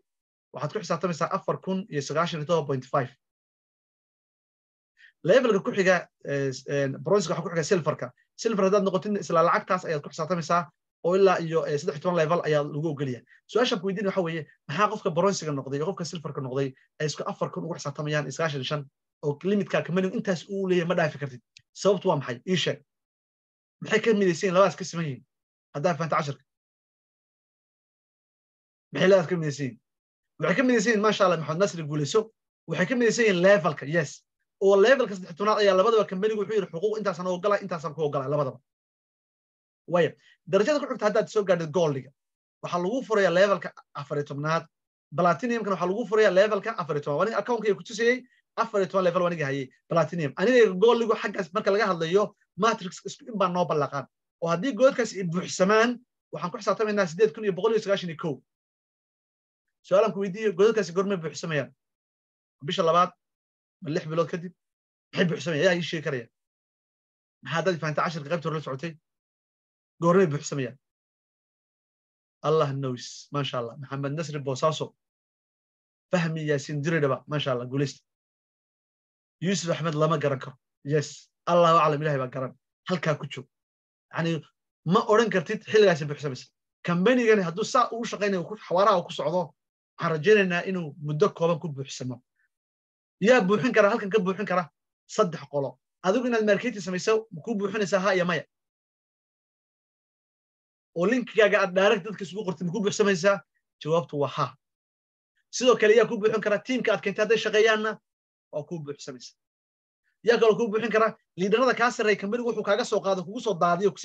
waxaad ku xisaabtamaysaa afar kun iyo sagaashan iyo toddoba point five levelka ku xiga eh, eh, bronska waxa kuxiga xiga silverka silver haddaad noqotin isla lacagtaas ayaad ku xisaabtamaysaa oo ilaa iyo eh, saddex toban level ayaa lagu ogeliya su-aasha ku waxa weeye maxaa qofka bronsiga noqday iyo qofka silverka noqday ay isku afar kun ugu xisaabtamayaan iskaashan shan oo limitka kamanin intaas uu leeyahay ma dhaafi kartid sababtu waa maxay ii sheeg maxay ka midaysan labadaas ka siman yihin haddaa fahanta cashirka maxay labadaas ka midaysan yihin waxay ka midaysan maasha allah maxamed nasri guulayso waxay ka midaysan yihin levelka yes oo levelka saddextoonaad ayaa labadaba kambanigu ah, wuxuu yidhi xuquuq intaasan ogolaa intaasan ku ogolaa labadaba waya darajada ku xigta haddaad soo gaadhid goldiga waxaa lagu furaya levelka afar tobnaad platinumkan waxaa lagu furaya levelka afar toban aniga accountkaya kutusayey afar toban level aniga hayay platinum aniga goldigu xaggaas marka laga hadlayo matrix isku in baa noo ballaqaan oo haddii goodkaas ay buuxsamaan waxaan ku xisaabtamaynaa sideed kun iyo boqol iyo sagaashan iyo kow su-aalanku weydiiyo goodadkaasi gormay buuxsamayaan bisha labaad lix bilood kadib maxay buuxsamaya yaa ii sheegi karaya maxaa dad fahantaa cashirka qaybta hore la socotay goornay buuxsamayaan allah knows maasha allah maxamed nasri boosaaso fahmi yaasin diridhaba maasha allah guuleysta yuusuf axmed lama garan karo yes allahu aclam ilahay baa garan halkaa ku joog yani ma odran kartid xilligaasi buuxsamaysa kambanigani hadduu saa ugu shaqaynaya xawaaraha ku socdo waxaan rajaynaynaa inuu muddo kooban ku buuxsamo yaa buuxin kara halkan ka buuxin kara saddex qolo adigu inaad markeyti samayso ku buuxinaysaa ha iyo maya oo linkigaaga aad dhaarag dadka isugu qortay ma ku buuxsamaysaa jawaabtu waa ha sidoo kale yaa ku buuxin kara tiimka aad keentay hadday shaqeeyaanna waa ku buuxsamaysa yaa kaloo ku buuxin kara liidarada kaa sarreeya kambanigu wuxuu kaaga soo qaado kugu soo daadiyo ku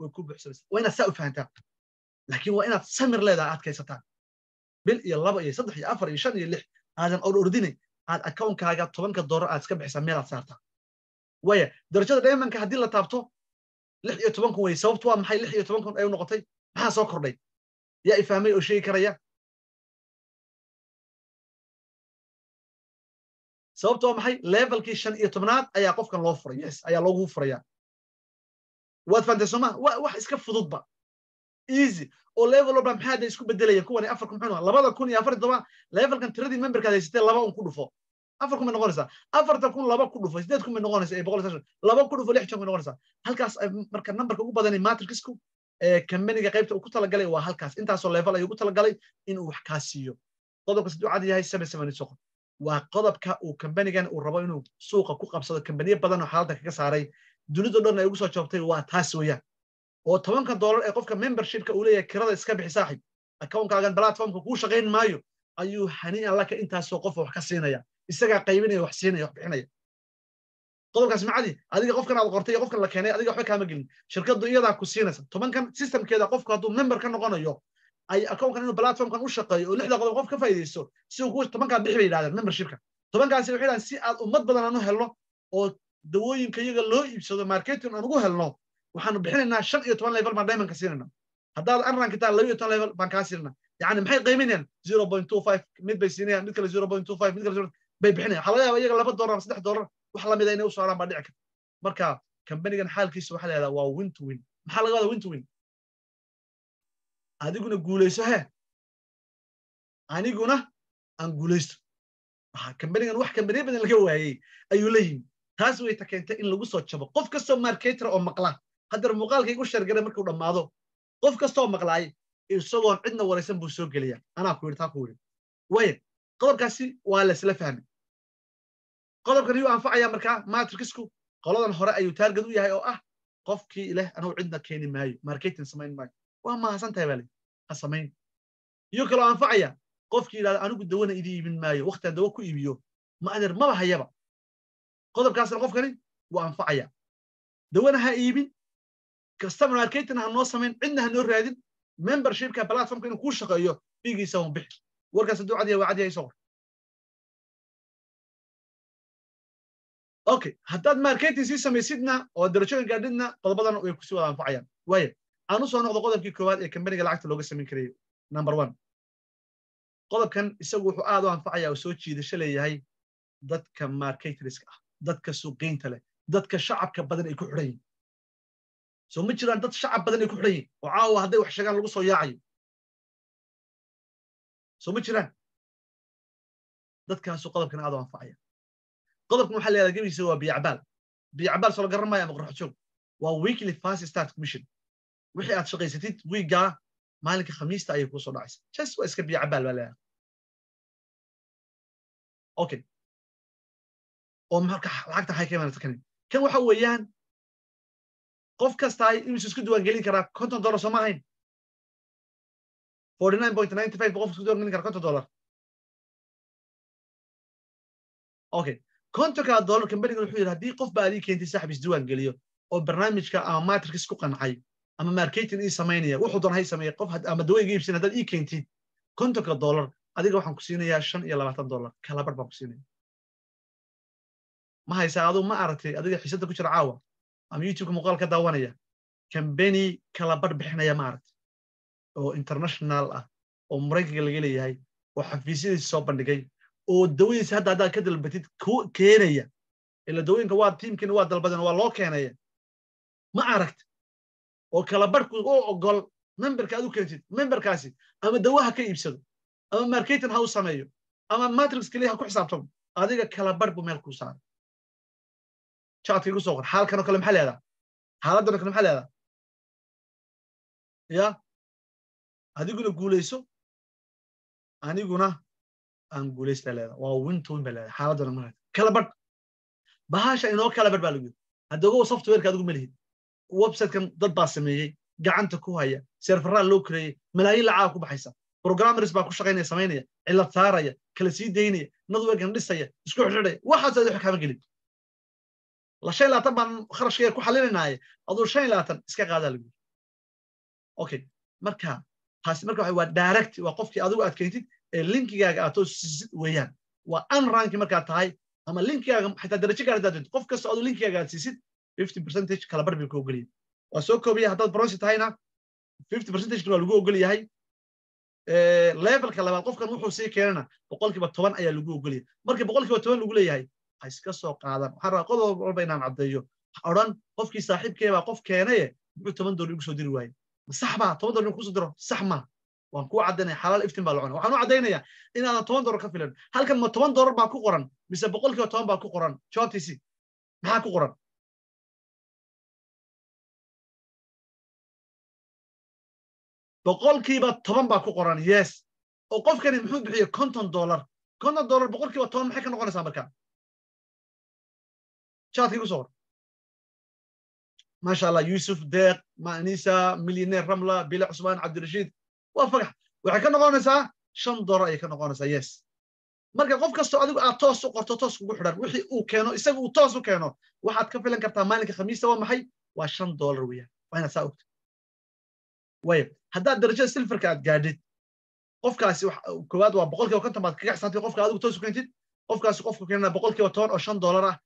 way ku buuxsamaysa waa inaad saa u fahantaa laakiin waa inaad samir leedaha aad kaysataan bil iyo laba iyo saddex iyo afar iyo shan iyo lix aadan orordinayn aad akawnkaaga tobanka dolar aad iska bixisaa meelaad saartaa waaya darajada dheemanka haddii la taabto lix iyo toban kun weye sababtu waa maxay lix iyo toban ay u noqotay maxaa soo kordhay yaa i fahmay oo sheegi karaya sababtu waa maxay levelkii shan iyo tobnaad ayaa qofkan loo furay yes ayaa loogu furayaa waad fahamtay sooma wax iska fududba easy oo level walba maxaa da isku bedelayeen kuwani afar kun xuna labada kun iyo afar toban levelkan tiradii memberkaad haysatee laba un ku dhufo afar kun bay noqonaysaa afarta kun laba ku dhufo sideed kun bay noqonaysaa ee boqol sashan laba ku dhufo lix jon bay noqonaysaa halkaas eh, marka nambarka ugu badan matrixku kambaniga eh, qaybta uu ku talagalay waa halkaas intaasoo level ayuu ugu talagalay inuu wax kaa siiyo qodobka siduu cad yahay seven seventy soqon waa qodobka uu kambanigan uu rabo inuu suuqa ku qabsado kambaniyo badan oo xaaladda kaga saaray dunidao dhan ay ugu soo joobtay waa taas weeyaan oo tobanka dollar ee qofka membershipka uu leeyahay kirada iska bixi saaxib akawnkaagan platformka kuu shaqayn maayo ayuu hani allaka intaasoo qof wax ka siinaya isagaa qaybinaya wax siinaya wax bixinaya qodobkaas macadi adiga qofkan aad qortay iyo qofkan la keenay adiga waxba kaama gelin shirkaddu iyadaa ku siinaysa tobankan systemkeeda qofku hadduu member ka noqonayo ay akownkan inuu platformkan u shaqeeyo oo lixda qodob qof ka faa'iidaysto si uu tobankaa bixi bay yidhahdeen membershipka tobankaasi waxay yidhahdeen si aad ummad badan aanu helno oo dawooyinka iyaga loo iibsado marketing aan ugu helno waxaanu bixinaynaa shan iyo toban level baan diamondka siinayna haddaad arranka taa laba iyo toban level baan kaa siinayna yacni maxay qiiminayaan zero point two five mid bay siinayaan mid kale zero point two five mid kale bay bixinayaan waxaa laga yaaba iyaga laba doolar ama saddex doolar wax la mida ah inay u saaraan baa dhici karta marka kambanigan xaalkiisa waxa la yidhahdaa waa win to win maxaa laga wadaa win to win adiguna guulayso he aniguna aan guulaysto kambanigan wax kambaniya badan laga waayey ayuu la yimi taas way ta keentay in lagu soo jabo qof kastoo marketer oo maqla haddar muuqaalkaygu shargara markuu dhammaado qof kastoo maqlaay isagoon cidna waraysan buu soo gelaya anaa ku yidhi taa ku yidhi waayo qodobkaasi waa la fahmay qodobkan ayuu anfacaya markaa matrixku qoladan hore ayuu taarged u yahay oo ah qofkii leh anuu cidna keeni maayo marketing samayn maayo waa mahadsan tahay baale ha samayn iyo kaloo anfacaya qofkii yidhahda anigu dawana idii iibin maayo waktiaan dawo ku iibiyo ma adeer maba hayaba qodobkaasna qofkani wuu anfacaya dawana ha iibin customer marketing ha noo samayn cidna ha noo raadin membershipka platformka inuu kuu shaqeeyo figiisa hun bixi warkaas ducadiya waa cadiya isoo okay haddaad marketing sii samaysidna oo darajooyinka adhidna qodobadana way kusii wada anfacayaan waayo aan u soo noqdo qodobkii koowaad ee kambaniga lacagta looga samayn karayo number one qodobkan isagu wuxuu aad u anfacaya oo soo jiidasho leeyahay dadka marketeriska ah dadka suuqaynta leh dadka shacabka badan ay ku xidhan yihin soo ma jiraan dad shacab badan ay ku xidhan yihin oo caawa hadday wax sheegaan lagu soo yaacayo soo ma jiraan dadkaasu qodobkan aad u anfacaya qodobka waxaa leeyahay gabaysa waa biyacabaal biyacabaal soo la garan maayo ama qorraxjoog waa weekly fast start commission wixii aad shaqaysatid wiiga maalinka khamiista ayay kuu soo dhacaysa just waa iska biyacabaal baa leeyahay okay oo marka lacagta waxay ka imaanata kanin kan waxa weeyaan qof kastaa inuu isku diiwaangelin karaa konton dollar sooma ahayn forty nine point ninety five qof isku diiwaangelin karaa konton dollar okay kontonka dolar berigan wuxuu yidhi haddii qof baa adii keentay saaxib isdiiwaan geliyo oo barnaamijka ama matrix ku qancay ama marketing ii samaynaya wuxuu doon hay sameeya qof ama dawayga iibsan haddaad ii keentid kontonka dollar adiga waxaan ku siinayaa shan iyo labaatan dollar kalabar baan ku siinaya ma haysaa aduu ma aragtay adiga xiisada ku jira caawa ama youtubeka muuqaalka daawanaya kambeni kalabar bixinaya ma aragtay oo international ah oo maraykanka laga leeyahay oo xafiisyadiisi soo bandhigay oo dawadiisa hadda haddaad ka dalbatid keenaya ila dawooyinka waa tiimkiina waa dalbadeen waa loo keenaya ma aragta oo kala barhku u ogol memberka aad u keentid memberkaasi ama dawa ha ka iibsado ama marketing ha u sameeyo ama matrix keliya ha ku xisaabtamo adiga kala barh buu meel kuu saaray jaadka igu soo qor xaalkanoo kale maxaa leedaa xaaladdanoo kale maxaa leedaa ya adiguna guulayso aniguna angulays laleedaha waa wintown ba leedahay xaaladana ma kala badh bahasha inoo kala badh baa lagu yiri haddagow softwareka adigu ma websitekan dad baa sameeyey gacanta ku haya serfaraa loo kareeyey malaayiin lacaa ku baxaysa programmers baa ku shaqaynaya samaynaya cilad saaraya kala sii daynaya nadwegan dhisaya isku xidhidhaya waxaasa wax kaama gelin la shan laatan baan kharashkaya ku xalinanaaye aduu shan laatan iska qaadaa lagu yiri okay marka taasi marka waa direct waa qofkii adigu aad linkigaaga aad toosisid weeyaan waa unranki markaad tahay ama linkigaaga xitaa darajo gaar hadaad qof kasta aduu linkigaaga aad siisid fifty percentage kala bay ku ogolyay waa soo koobaya haddaad bronsi tahayna fifty percentagekan waa lagu ogol yahay levelka labaad qofkan wuxuu sii keenana boqolkiiba toban ayaa lagu ogolyahay marka boqolkiiba toban lagu leeyahay ha iska soo qaadan waxaan rabaa walba inaan caddeeyo ha odhan qofkii saaxiibkee baa qof keenaye muxuu toban dollar igu soo diri waaye sax baa toban dollar inu kusoo diro sax maaha waan kuu cadaynaya xalaal iftin baa la cuna waxaan u caddaynayaa inaadan toban doolar ka filan halkan ma toban doolar baa ku qoran mise boqolkiiba toban baa ku qoran jawaabtiisii maxaa ku qoran boqolkiiba toban baa ku qoran yes oo qofkani muxuu bixiye konton doolar konton doolar boqolkiiba toban maxay ka noqonaysaa markaa jaadkii ku soo maasha allah yusuf deeq manisa milyaneer ramla bile cusmaan cabdirashiid waa fagax waxay ka noqonaysaa shan doro ayay ka noqonaysaa yes marka qof kastoo adigu aad toos u qorto toos kugu xidhan wixii uu keeno isaga uu toos u keeno waxaad ka filan kartaa maalinka khamiista waa maxay waa shan dolar weeyaan waa inaad saa ogto waya haddaad darajada silfarka aad gaadhid qofkaasi koowaad waa boqolkiiba konton baad kaga xisaabtay qofka adigu toos u keentid qofkaasi qofku keenana boqolkiiba toban oo shan dolar ah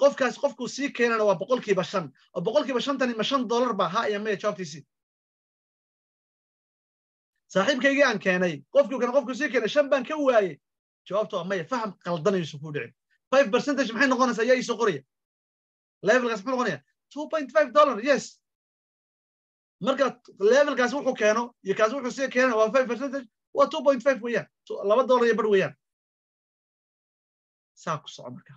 qofkaasi qofku sii keenana waa boqolkiiba shan oo boqolkiiba shantani ma shan dolar baa ha iyo maya jawaabtiisii saaxiibkaygii aan keenay qofkii kan qofku sii keenay shan baan ka waayey jawaabta waa maya faham qaldan ayuusan ku dhicin five percentage maxay noqonaysaa ayaa iisoo qoraya levelkaas muxuu noqonaya two point five dollar yes marka levelkaas wuxuu keeno iyo kaas wuxuu sii keena waa five percentage waa two point five weeyaan laba dollar iyo bar weyaan saa ku soco marka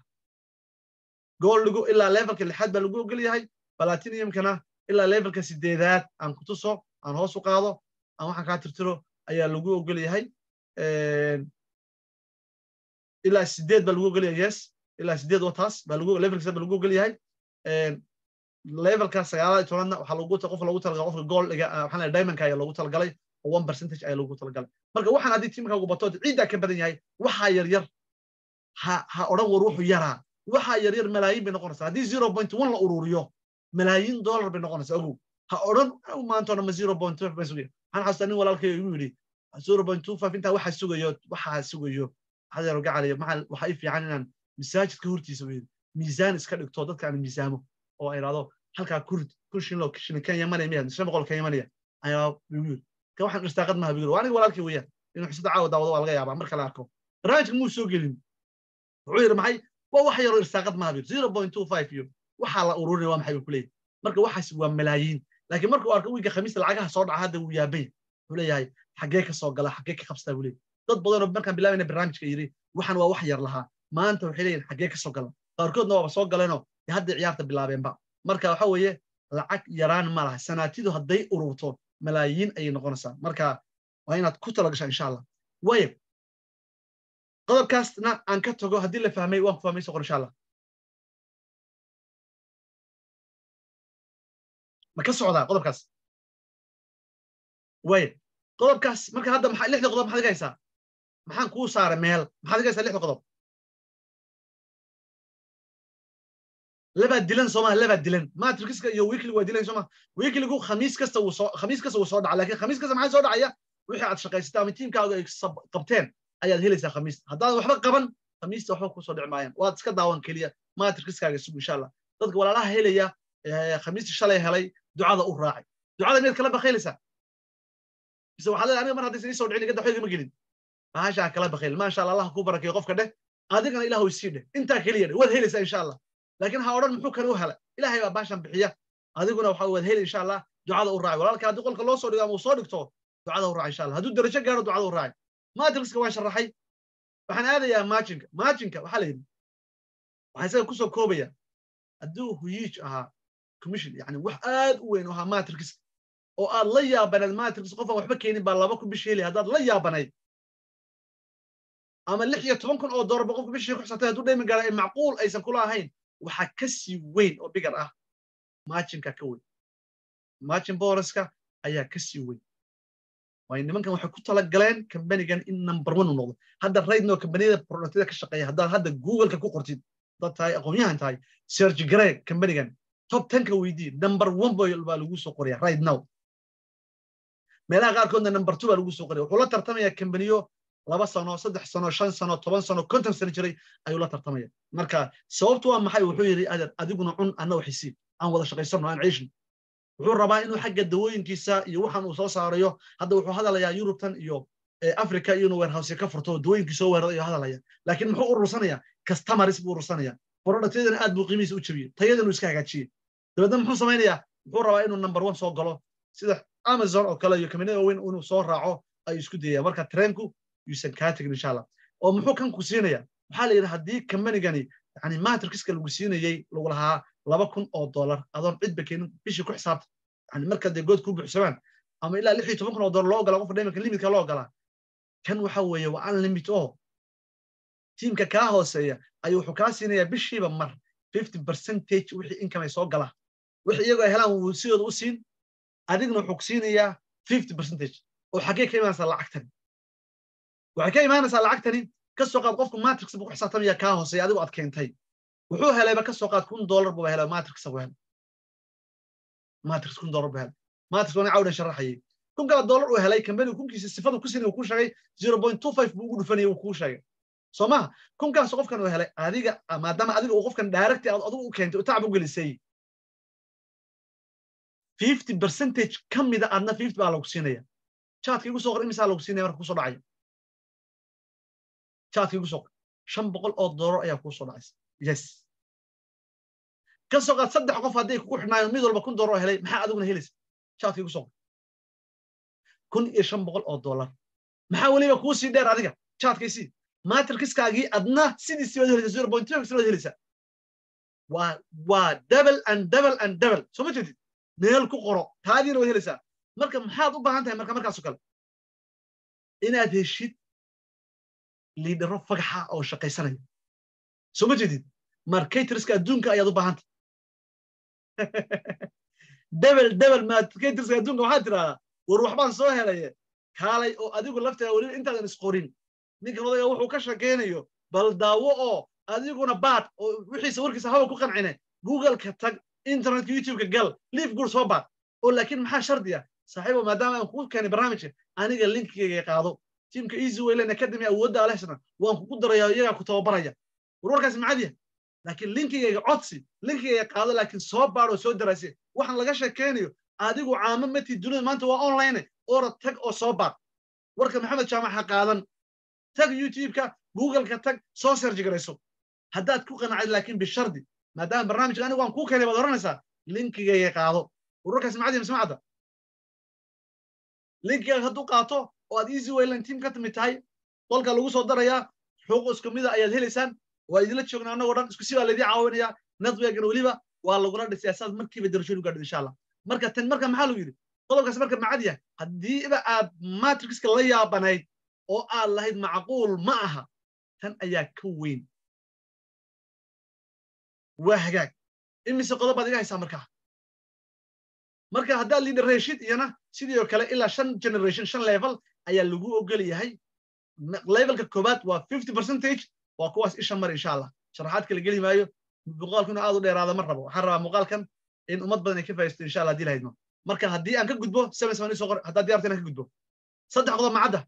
gooldigu ilaa levelka lixaad baa lagu ogol yahay platiniyumkana ilaa levelka sideedaad aan ku tuso aan hoos u qaado ama waxaan kaa tirtiro ayaa lagu ogol yahay eh, ilaa sideed baa lagu ogol yes ilaa sideed oo taas baa lagu level lagu ogol eh, levelka sagaalada iyo tobanna waxaa lagu qof loogu talagalay qofka gold ah, waxaan diamondka ayaa loogu talagalay oo one percentage ayaa loogu talagalay marka waxaan haddii tiimka ugu bato ciiddaa ka badan yahay waxaa yar yar ha ha odhan war wuxuu yaraa waxaa yar yar malaayiin bay noqonaysaa haddii zero point one la ururiyo malaayiin dollar bay noqonaysaa ogow ha odhan maanta odhan ma waxaan xasuustaa nin walaalkay igu yidhi intaa waxa sugayo waxa sugayo xadeero gacalayo i fiican inaan masaajidka hortiisa weyn miisaan iska dhigto dadka aan miisaamo oo ay idhaahdo halkaa kurd kun shinloo shilin kan aniga walaalkay weeyaan inuu xisada caawa daawado waa laga yaabaa marka la arko barnaamijka muu soo gelin wuxuu yidhi maxay waa wax yaroo irsaaqad maha zero point two five iyo waxaa la ururinaya waa maxay buu ku leeyahy marka waxaas waa malaayiin laakiin markuu arko wiigga khamiista lacagaha soo dhaca hadda wuu yaabay wuxuu leeyahay xaggee ka soo gala xaggee ka qabstaa buu leeyahy dad badanoo markaan bilaabayna barnaamijka yiri waxaan waa wax yar lahaa maanta waxay leeyihin xaggee ka soo gala qaarkoodna waaba soo galeenoo hadday ciyaarta bilaabeenba marka waxa weeye lacag yaraan ma laha sanaatidu hadday ururto malaayiin ayay noqonaysaa marka waa inaad ku talagashaa insha allah waayo qodobkaasna aan ka tago haddii la fahmay waan ku fahmay qor insha allah ma ka socdaa qodobkaas way qodobkaas marka hadda maxaa lixda qodob maxaad dhigaysaa maxaan kuu saaray meel maxaad dhigaysaa lixda qodob labaad dilan sooma labaad dilan maatrikiska iyo wiikligu waa dilan sooma wiikligu khamiis kasta wuu soo khamiis kasta wuu soo dhacaa laakiin khamiis kasta maxaa soo dhacaya wixii aad shaqaysatay ama tiimkaaga ay qabteen ayaad helaysaa khamiis haddaadan waxba qaban khamiista waxba kusoo dhici maayaan waad iska daawan keliya maatrikiskaaga sug insha allah dadka walaalaha helaya khamiista shalay helay ducada u raaci ducada miyaad kala bakaylaysaa mise waxaa leedahay aniga mar haddaysan ii soo dhicin gaddaxooyga ma gelin bahashaa kala bakayl maasha allah allah ku barakeeyo qofka dheh adigana ilaahu isii dheh intaa keliya dheh waad helaysaa insha allah laakiin ha odhan muxuu kale u hela ilaahay baa baashan bixiya adiguna waxa waad heli insha allah ducada u raaci walaalka haddii qolka loo soo dhigo ama uu soo dhigto ducada u raaci insha allah hadduu darajo gaaro ducada u raaci matrixka waan sharaxay waxaan aadayaa maajinka maajinka waxaa la yidhi waxaa isaga kusoo koobaya hadduu huyiij ahaa commission yani wax aad u weyn oo ahaa matrix oo aad la yaabanayd matrix qofaan waxba keenin baa laba kun bishi helay haddaad la yaabanayd ama lix iyo toban kun oo doorba qofku bishii kuxsatay hadduu dheemi gaara ee macquul aysan kula ahayn waxaa kasii weyn oo bigar ah maajinka ka weyn maajin booraska ayaa kasii weyn waayo nimankan waxay ku talagaleen kambanigan in number one u noqdo hadda raydnoo kambaniyada productyada ka shaqeeya haddaad hadda googleka ku qortid dad tahay aqoonyahan tahay serge greg kambanigan tob tenka weydii number one baa lagu soo qoraya right now meelaha qaarkoodna number two baa lagu soo qoraya wuxuu la tartamayaa kambaniyo laba sano saddex sano shan sano toban sano konton sano jiray ayuu la tartamaya marka sababtu waa maxay wuxuu yidhi adeer adiguna cun anna waxisiib aan wada shaqaysano aan ciishin wuxuu rabaa inuu xagga dawooyinkiisa iyo waxaan uu soo saarayo hadda wuxuu hadalayaa yurubtan iyo eh, africa inuu warehouse ka furto dawooyinkii soo weerada ayuu hadalaya laakiin muxuu u rursanayaa buu rursanayaa productyadana aad buu qiimihiisa u jebiyey tayadanu iska hagaajiyey dabeedna muxuu samaynayaa muxuu rabaa inuu number one soo galo sida amazon oo kale iyo kaminada weyn inuu soo raaco ayuu isku dayaya marka treenku yuusan kaa tegin insha oo muxuu kan ku siinaya waxaa la yidhi haddii kamanigani yani matrixka lagu siinayey lagu lahaa laba kun oo dollar adoon cidba keenin bishii ku xisaabta yani marka dee good ku buuxsamaan ama ilaa lix toban kun oo dollar loo galaa qofka dhaymanka limitka loo galaa kan waxa weeye waa unlimit oo tiimka kaa hooseeya ayuu wuxuu kaa siinayaa bishiiba mar fifty percentage wixii income ay soo galaa wix iyagoo helaan wuu sidooda u siin adigna wuxuu ku siinayaa fifty percentage oo xaggee ka imaanaysaa lacagtan waxay ka imaanaysaa lacagtani ka qaad qofku matrix buu ku xisaabtamaya kaa hooseeya adigu aad keentay wuxuu helayba ka soo qaad kun dollar buba helay matrix buu helay matrix kun dollar buu helay matrix waan cawdan sharaxayay kun dollar uu helay kambanigu kunkiisa sifadu ku sinay uu ku sheegay zero point two five buu ugu dhufanayay uu kuu sheegay soo maha kunkaas qofkan uu helay adiga maadaama adiga uu qofkan daaragti aad adigu u keentay oo gelisay fifty percentage ka mida adna fifty baa lagu siinaya jaadka igu soo imisaa lagu siinaya marka kusoo dhacaya jaadka igu soo shan boqol oo dollar ayaa kuusoo dhacaysa yes ka qaad saddex qof hadday kugu xidhnaayo mid walba kun dollar oo helay maxaa adiguna helaysa jaadka igu soo kun iyo shan boqol oo dollar maxaa weliba kuusii dheer adiga jaadkay sii matrixkaagii adna sidiisii waad helaysaa zero point three waad helaysaa waa waa double and double and double soo ma jeedid meel ku qoro taadiina waad helaysaa marka maxaad u baahan tahay marka markaaso kale inaad heshid liidharo fagaxa oo shaqaysanaya soo ma jeedid markaytriska adduunka ayaad u baahantah debel debel markaytriska adduunka waxaad tidahdaa war waxbaan soo helaye kaalay oo adigu laftaa weli intaadan isqorin ninkan odayga wuxuu ka shakaynayo bal daawo oo adiguna baad oo wixiisa warkiisa hawa ku qancine googleka tag internet youtubeka gal liif guur soo baad oo laakiin maxaa shardi ah saaxiibo maadaama aan kugu keenay barnaamijka aniga linkigayga qaado tiimka easywaylan academy awoodda alehsna waan kugu darayaa iyagaa ku tababaraya warwarkaas macadiya laakiin linkigayga codsi linkigayga qaado laakiin soo baadoo soo darayse waxaan laga sheekaynayo adigu caamo matii dunida maanta waa online ora tag oo soo baad warka maxamed jaamaca qaadan tag youtubeka googleka tag soo serjigarayso haddaad ku qanacad laakiin bishardi maadaama barnaamijka anigu aan kuu keenay baad oranaysaa linkigaya qaado ururka smacadii masmacda linkiga hadduu qaato oo aad easy wayland team ka timid tahay dolka lagu soo darayaa xuquuq isku mida ayaad helaysaan waa idinla joognaa annagoo dhan isku si baa laydin caawinayaa networkan weliba waa lagula dhisayaa saas markiiba darashoon u gaadhin insha allah marka tan marka maxaa lagu yidhi qodobkaas marka macadiya haddiiba aad matrixka la yaabanayd oo aad lahayd macquul ma aha tan ayaa ka weyn waa hagaag imise qodob baad iga haysaa markaa marka haddaad liidha reeshid iyana sidii oo kale ilaa shan generation shan level ayaa lagu ogol yahay levelka koowaad waa fifty percentage waa kuwaas isha mar insha allah sharaxaad kala geli maayo muuqaalkuna aad u dheeraada ma rabo waxaan rabaa muuqaalkan in ummad badan ay ka faa'iisto insha allah haddii lahaydno marka haddii aan ka gudbo seven seven soo qor haddaad diyaarta inaan ka gudbo saddex qodob macadda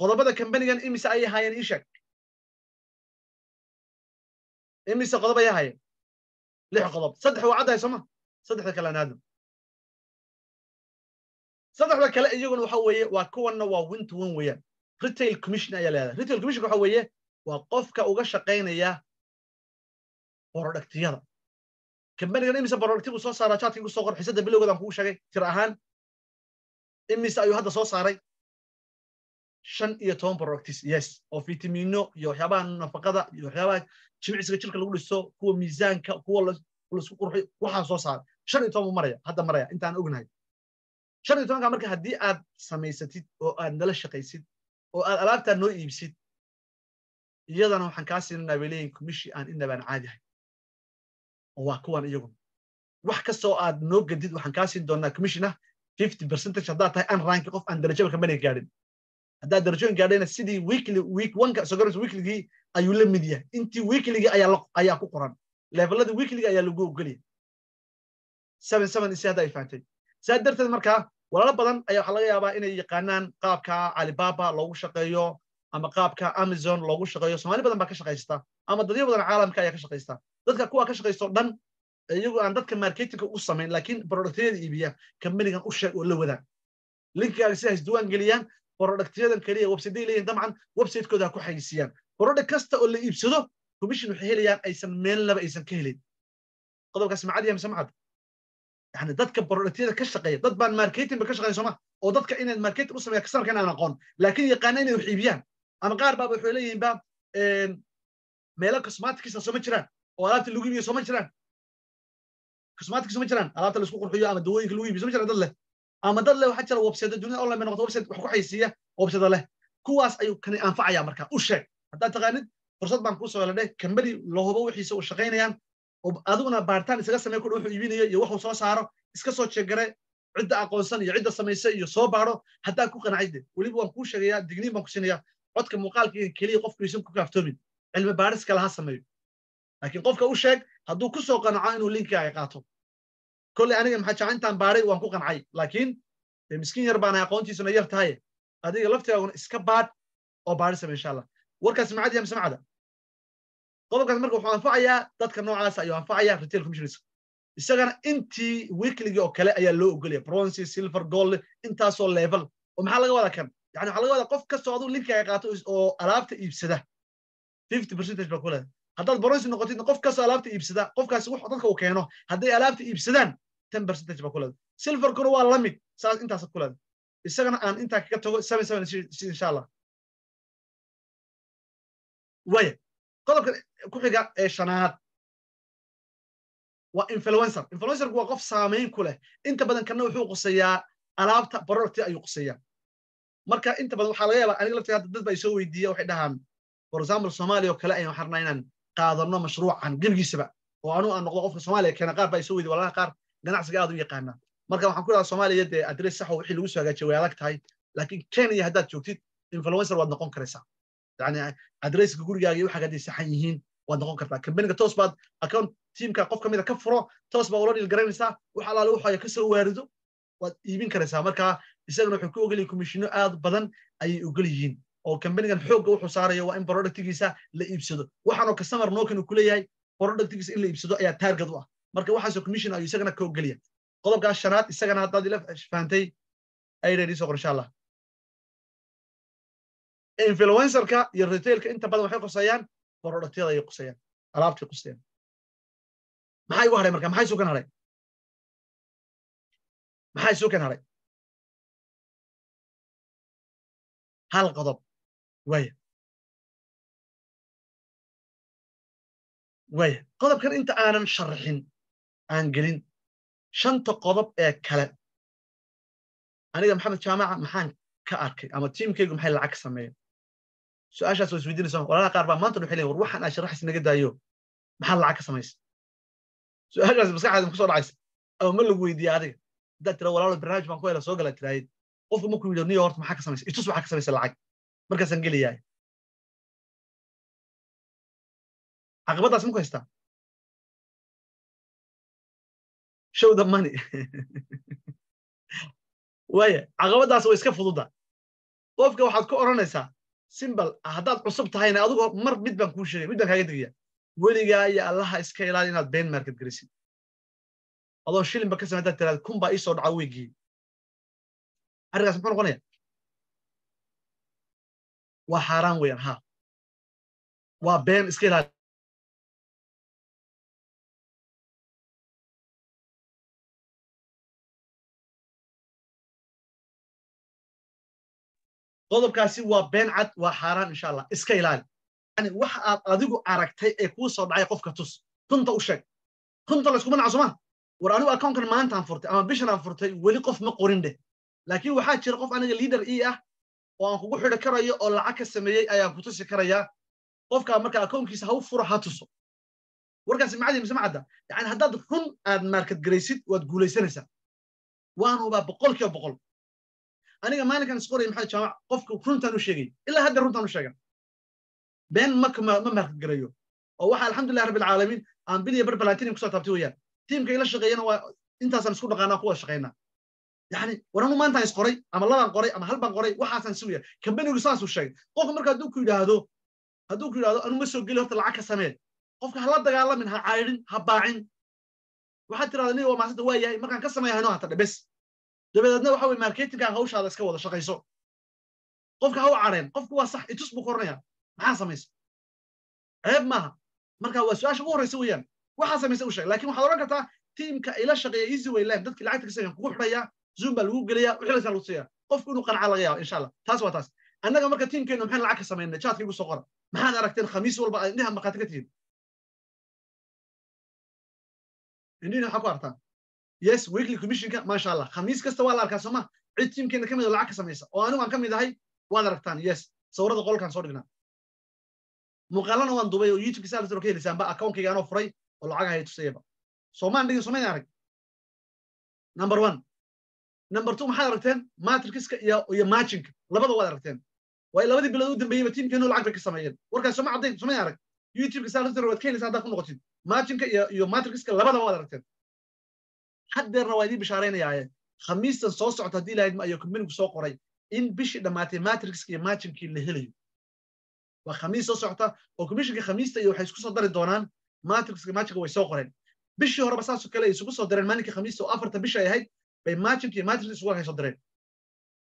qodobada kambanigan imise ayay ahaayeen ii sheeg imise qodob ayaa haya lix qodob saddex waa caddahay sooma saddexda kale anaadam saddexda kale iyaguna waxa weeye waa kuwanna waa win to win weeyaan retail commission ayaa leedahay retail commission waxa weeye waa qofka uga shaqaynaya borodhaktiyada kambanigan imise borodhakti buu soo saaraa chaatkigu soo qor xisada bilowgeeda aan kugu sheegay tir ahaan imise ayuu hadda soo saaray shan iyo toban broctis yes oo vitamino iyo waxyaabaha nafaqada iyo waxyaabaha jimicsiga jirka lagu dhiso kuwa miisaanka kuwa laisku qurxiyo waxaa soo saara shan iyo toban buu maraya hadda maraya intaan ognahay shan iyo tobanka marka haddii aad samaysatid oo aad nala shaqaysid oo aad alaabtaa noo iibsid iyadana waxaan kaa siinanaa baleyin kumishi aan inabaan caadihay oo waa kuwan iyaguna wax kastoo aad noo gadid waxaan kaa siin doonaa kumishina ah fifty percentage haddaad tahay aan ranki qof aan darajaba kamana gaadhin haddaad darajooyin gaadhayna sidii weekly week one soo garayso weekligii ayuu la mid yahay intii weekligii ayaa ayaa ku qoran levelada weekliga ayaa lagu ogolaya seven seven isi hadda ay fahamtay saa darteed markaa walaalo badan ayaa waxaa laga yaabaa inay yaqaanaan qaabka alibaba loogu shaqeeyo ama qaabka amazon loogu shaqeeyo soomaali badan baa ka shaqaysta ama dadyo badan caalamka ayaa ka shaqaysta dadka kuwa ka shaqaysto dhan iyagoo aan dadka marketinga u samayn laakiin productyada iibiya kambanigan u sheeg oo la wadaan linkigaaga sidaas diiwaan geliyaan برودكتيدا كليه ويب لين طبعا ويب سايتكودا ku xayisiyaan product kasta oo la iibsado commission waxay helayaan aysan meel laba aysan ka helin qodobkaas samcad iyo samcad yani dadka productyada ka shaqeeya dad baan marketing ba ka shaqeeya soomaa oo dadka inaad marketing u sameeya customerkan aan aqoon laakiin yaqaana inay wax iibiyaan ama qaar baaba waxay leeyihiin ba meelo cosmeticsa soo ma jiraan oo alaabta lagu iibiyo soo jiraan cosmetic soo ma jiraan alaabta laisku qurxiyo ama dawooyinka lagu iibiyo soma ma jiraan dad leh ama dad leh waxaa jira website dunida online bay noqoto website wax ku xaysiiya website leh kuwaas ayuu kani anfacaya marka u sheeg haddaad taqaanid fursad baan kuusoo soo kambeli lahubo loohubo wixiisa u shaqaynayaan adiguna baaritaan isaga samey kudha wuxuu iibinayo iyo wuxuu soo saaro iska soo jeegare cidda aqoonsan iyo cidda samaysa iyo soo baaro haddaad ku qanacide weliba waan kuu sheegayaa digniin baan ku siinaya codka muuqaalka iyo keliya qofku isan ku kaaftoomin cilmi baaris kale ha sameeyo laakiin qofka u sheeg hadduu kusoo qanaco inuu linkiga ay qaato kolley aniga maxaa jacintan baaray waan ku qancay laakiin miskiin yar baana aqoontiisuna yar tahay adiga laftigaaguna iska baad oo baadhisaba insha allah warkaas macadiya yaa qodobkaas marka wuxuu anfacayaa dadka noocaasa ayuu anfacaya retail commissioners isagana intii weekligii oo kale ayaa loo ogolaya bronze silver gold intaasoo level oo maxaa laga wadaa kan yani waxaa laga wada qof kastoo aduu linkaaga qaato oo alaabta iibsada fifty percentage baa ku leeda haddaad boroysi noqotid qof kastoo alaabta iibsada qofkaasi wux dadka uu keeno hadday alaabta iibsadaan ten percentage baa ku silverkuna waa lamid saas intaasa ku isagana aan intaa kaga tago seven seven insha allah waya qodobka ku xiga ee shanaad waa influencer influencerku waa qof saamayn ku leh inta badan kana wuxuu quseeyaa alaabta bororti ayuu quseeyaa marka inta badan waxaa laga yaabaa aniga laftiga hadda dad baa isoo weydiiya waxay dhahaan for example soomaaliya oo kale ayaan xarnaa inaan qaadano mashruucan jirgiisaba oo anu aan noqdo qofka soomaaliya keena qaar baa iso weydi walalaha qaar ganacsiga aad u yaqaana marka waxaan ku dhahaa soomaaliya dee adres saxo wixii lagu soo hagaajiya way adag tahay laakiin kenya haddaad joogtid influencer waad noqon karaysaa yani adreska gurigaaga iyo waxaag hadday saxan yihiin waad noqon kartaa kambaniga toos baad account tiimka qof ka mida ah ka furo toos baa ula dhiilgaraynaysaa wax alaale waxaya ka soo waarido waad iibin karaysaa marka isagana wuxuu ku ogolyahay komishino aad badan ayay ogol yihiin oo kambanigan xoogga wuxuu saarayo waa in productigiisa la iibsado waxaanoo customer nokan u kuleeyahay brodactigiisa in la iibsado ayaa target u ah marka waxaasoo commission ayuu isagana ka ogelaya qodobkaas shanaad isagana haddaad ila fahantay aydan iisoo qor insha influencerka iyo retailka inta badan waxay qusayaan productyada ayay qusayaan alaabtay qusayaan maxay uga haray marka maxay soo kan haray maxay soo haray hal qodob way way qodobkan inta aanan sharxin aan gelin shanta qodob ee kale aniga maxamed jaamaca maxaan ka arkay ama tiimkaygu maxay lacag sameeyeen su-aashaas oo isweydiinaysa walaalaha qaar baa maanta waxay leeyihin war waxaan aan sharaxis naga daayo maxaa lacag ka samaysa su-aashaas maskaxaada kusoo dhacaysa ama ma lagu weydiiya adiga haddaad tira walaalo barnaamij baan ku hela soo gala tiraayid qofka markuu yidhi niyo horta maxaa ka samaysa itus maxaa ka samaysa lacag markaasaan geliyahay caqibadaas ku haystaa show the money waaya caqabadaas oo iska fududa qofka waxaad ku odhanaysaa simbal haddaad cusub tahayna adigoo mar mid baan kuu sheegay mid baan kaaga digaya weligaa iyo allaha iska ilaali inaad been market gelisid adoo shilinba ka samay hadaad kun baa iisoo dhaca weygii arrinkaas muxuu noqonaya waa xaaraan weyaan ha waa been iska ilaali qodobkaasi waa been cad waa xaaraan insha allah iska ilaali yani wax aad adigu aragtay ee kuu soo dhacay qofka tus runta u sheeg runta layskuma naco somaa war anigu accounkan maantaan furtay ama bishan aan furtay weli qof ma qorin dheh laakiin waxaa jira qof aniga leader ii ah oo aan kugu xidhi karayo oo lacag ka sameeyey ayaa ku tusi karaya qofkaa marka akownkiisa haw furo ha tuso warkaasi macadii mise yani haddaad run aad maarkadgaraysid waad guulaysanaysaa waanubaa hubaa boqol kiiba boqol aniga maalinkan is qoraya maxaa jaamac qofka runtaan u sheegay ilaa hadda runtaan u sheegan been maka ma maarkadgarayo oo waxa alxamdulilah rabbilcaalamiin aan biliya barbalantinim kusoo taabtay weeyaan tiimka ila shaqeeyana waa intaasaan isku dhaqaanaa kuwa shaqaynaa yani waranu maantaan is qoray ama labaan qoray ama halbaan qoray waxaasaan isu yahay kambanigu saasuu sheegay qofka marka hadduu ku yidhaahdo hadduu ku yidhahdo anuu ma soo geli horta lacag ka samee qofka ha la dagaalamin ha caydhin ha baacin waxaad tirahda nin waa maasada waa yahay markaan ka sameeya hanoo hata dhebes dabadeedna waxa wey marketingkan hawshaada iska wada shaqayso qofka ha u cadheen qofku waa sax itus buu koranaya maxaa samaysa ceeb maaha marka waa su-aasha ugu horreysa weyaan waxaa samaysa u sheeg lakin waxaad oran kartaa tiimka ila shaqeeya easy wayland dadkii lacagta ka sameeyan kugu xidhaya zoom baa lagu gelaya wixilasa lagu siyaa qofku inuu qanca laga yaabo insha allah taas waa taas annaga marka tiimkeenna maxaan lacag ka samaynay jaadka igu soo qora maxaad aragteen khamiis walba aad indhaha markhaati ka tihiin indhihina waxaa ku artaa yes weekly commissionka maasha allah khamiis kasta waa la arkaa soo ma cid tiimkeenna ka mid oo ah lacag ka samaysa oo anigu aan ka mid ahay waad aragtaan yes sawirada qolkaan soo dhignaa muuqaalana waan dubay oo youtube saalsaro ka helisaanba accountkaga furay oo lacagaha ay tusayaba soomaan dhigin somayn arag number one number two maxaad aragteen matrixka iyo matchinka labada waad aragteen waayo labadii bilood u dambeeyeyba tiimkeenu lacag bay ka sameeyeen warkaas soma caddayn soma arag youtubeka saalasir waad keenaysa haddaad ku noqotid matchinka iyo matrixka labadaba waad aragteen haddeerna waa idiin bishaaraynayaaye khamiistan soo socota haddii lahayd ma ayo soo qoray in bishii dhammaatay matrixka iyo matchinkii la helayo waa khamiis soo socota oo commissionka khamiista iyo waxay isku soo dari doonaan matrixka matchinka way soo qoreen bishii horeba saasoo kale ay isugu soo dareen maalinka khamiista oo afarta bisha ay ahayd bay margink iyo matrix isugu haysandareen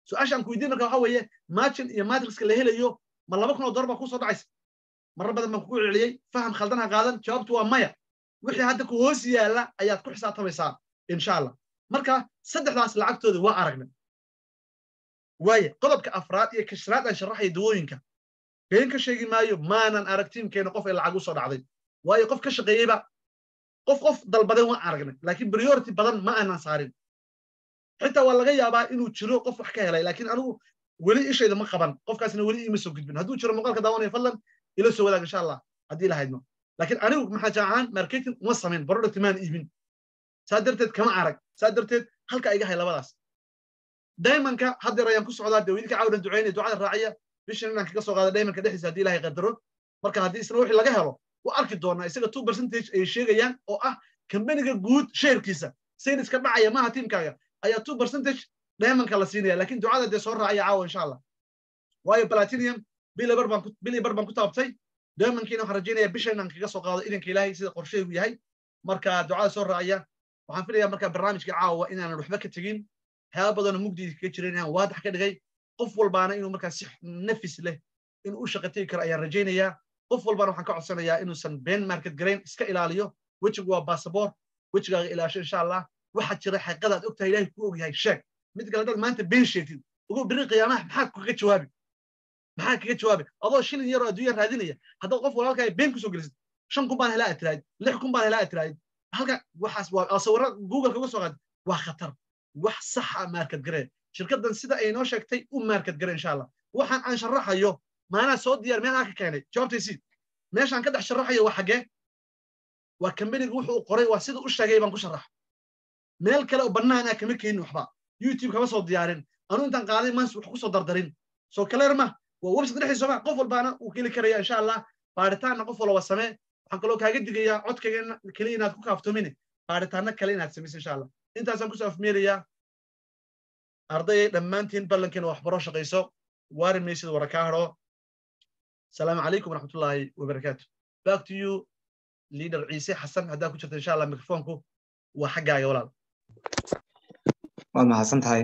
su-aashaan ku weydiin marka waxa weeye margin iyo matrixka la helayo ma laba kun oo dollar baa soo dhacaysa marar badan baan kugu celceliyey faham khaldan ha qaadan jawaabtu waa maya wixii hadda ku hoos yaalla ayaad ku xisaabtamaysaa insha allah marka saddexdaas lacagtooda waa aragnay waaye qodobka afraad iyo kashraad aan sharaxaya dawooyinka been ka sheegi maayo maanan arag tiimkeena qof ay lacag u usoo dhacday waayo qof ka shaqeeyeyba qof qof dalbadan waan aragnay laakiin priority badan ma aanan saarin xitaa waa laga yaabaa inuu jiro qof wax ka helay lakin anigu weli ishayda ma qaban qofkaasna weli iima soo gudbin hadduu jiro muuqaalka daawanaya fadlan ila soo wadaag insha allah haddii lahaydno laakiin anigu maxaa jaacahaan marketing uma samayn product maan iibin saa darteed kama arag saa darteed halka iga hay labadaas daymanka haddeer ayaan ku socdaa dee wiilka cawdan ducaynaya ducada raaciya bishan inaan kaga soo qaada daymanka dhexdiisa haddii ilahay qadaro marka haddii isna wixii laga helo u arki doonaa isaga two percentage ayay sheegayaan oo ah kambaniga guud sheerkiisa sayniska dhacaya maaha tiimkaaga ayaa two percentage diamanka la siinaya lakin ducada dee soo raacaya caawa insha allah waayo platinium bilii bar baan ku taabtay diamankiina waxaan rajaynaya bishan inaan kaga soo qaado idanka ilahay sida qorsheygu yahay marka ducada soo raacaya waxaan filaya marka barnaamijka caawa inaanan waxba ka tegin waxyaaba badana mugdiga kaga jiran inaan waadax ka dhigay qof walbaana inuu markaa si nafis leh inuu u shaqa tegi karo ayaan rajaynayaa qof walbaana waxaan ka codsanayaa inuusan ben market garayn iska ilaaliyo wejigu waa basaboor wejigaaga ilaasho insha allah waxaa jira xaqiadaad ogtahay ilahay ku ogyahay sheeg mid kale dad maanta been sheegtid ugu birin qiyaamaha maxaa kaga jawaabi maxaa kaga jawaabi adoo shilin yaroo adduunya raadinaya haddaad qof walaalka ay been kusoo gelisid shan kun baan helaa atiraayid lix kun baan helaa atiraayid halka waxaas waa google uga soo qaad waa khatar wax saxa ah market garee shirkaddan sida ay noo sheegtay u market garee insha allah waxaan aan sharaxayo maanaa soo diyaar meelaa ka keenay jawaabtaysi meeshaan ka dhex sharaxayo waa xaggee waa kambaniga wuxuu qoray waa sida u sheegay baan ku sharaxa meel kale oo bannaana kama keenin waxba youtube kama soo diyaarin anu intaan qaaday mas wax kusoo dardarin soo kaleer ma waa website dhexdiisa ma qof walbaana uu keli karaya insha allah baaritaanna qof walba samee waxaan kaloo kaaga digayaa codkayga keliya inaad ku kaaftomine baaritaanna kale inaad samaysa insha allah intaasaan kusoo afmeelayaa ardayay dhammaantiin ballankiina waxbaro shaqayso waari maysid wara kaa hadho asalaamu calaykum waraxmatullaahi wabarakaatu back to you leader ciise xasan haddaa ku jirta insha allah mikrofoonku waa xaggaaga walaal waad mahadsan tahay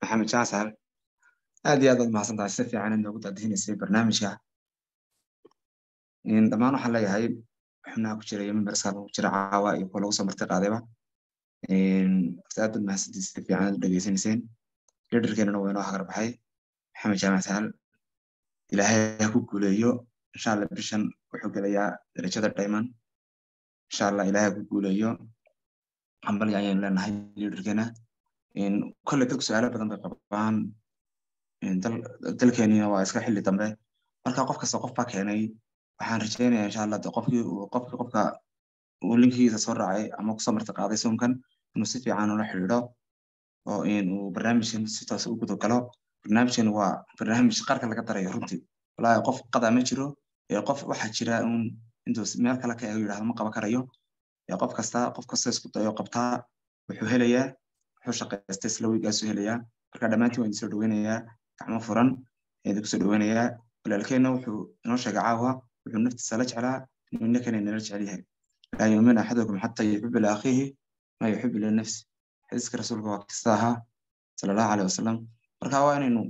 maxamed jaasar aad iyo aad waad mahadsan tahay si fiican ad daadihinaysay barnaamijka dhammaan waxaan leeyahay xubnaha ku jira iyo memberska lagu jira caawa iyo kuwa lagu soo marti qaadayba horta aad baad mahadsantii si fiican aad u dhegeysanayseen liderkeenana waa inoo hagar baxay maxamed jaamac sahal ilaahay ha ku guuleeyo insha bishan wuxuu gelayaa darajada diamond insha ilaahay ha ku guuleeyo hambalya ayaynu leenahay liderkana kolley dadku su-aalo badan bay qabaan dalkeenina waa iska xilli dambe marka qof kasta qof baa keenay waxaan rajaynaya insha allah qofkii qofkii qofka uu linkigiisa soo raacay ama kusoo marti qaaday soomkan inuu si fiican ula xidhiidho oo inuu barnaamijkan si toose u gudogalo barnaamijkan waa barnaamij qarka laga darayo runtii walahi qof qadaa ma jiro qof waxaa jira un intuu meel kale ka eego yidhahdo ma qaban karayo qof kasta qof kasta isku dayo qabtaa wuxuu helayaa wuxuu shaqaystay silawigaasu helayaa marka dhammaantiin waan idinsoo dhaweynayaa gacmo furan idinkusoo dhaweynayaa walaalkeenna wuxuu inoo sheegay caawa wuxuu naftiisa la jeclaa ninkana inala jecel yahay laa yuumin axadukum xataa yuxibu liakhiihi maa yuxibu linafsi xadiiska rasuulka waa kasta ahaa sala allahu caleyh wasalam marka waa inaynu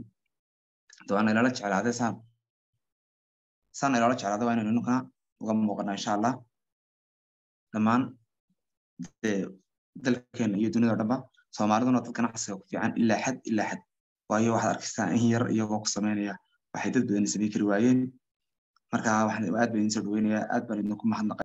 doona ilala jeclaadee saan saan ilala jeclaada waa inaynu ninkana uga muuqana insha allah dhammaan dalkeena iyo dunida o dhanba soomaaliduna dad ganacsiga ku fiican ilaa xad ilaa xad waayo waxaad arkeysaa in yar iyagoo ku samaynaya waxay dad badani sameyn kari waayeen marka waxaan aad baan idiin dhaweynayaa aad baan idinku mahadnaqay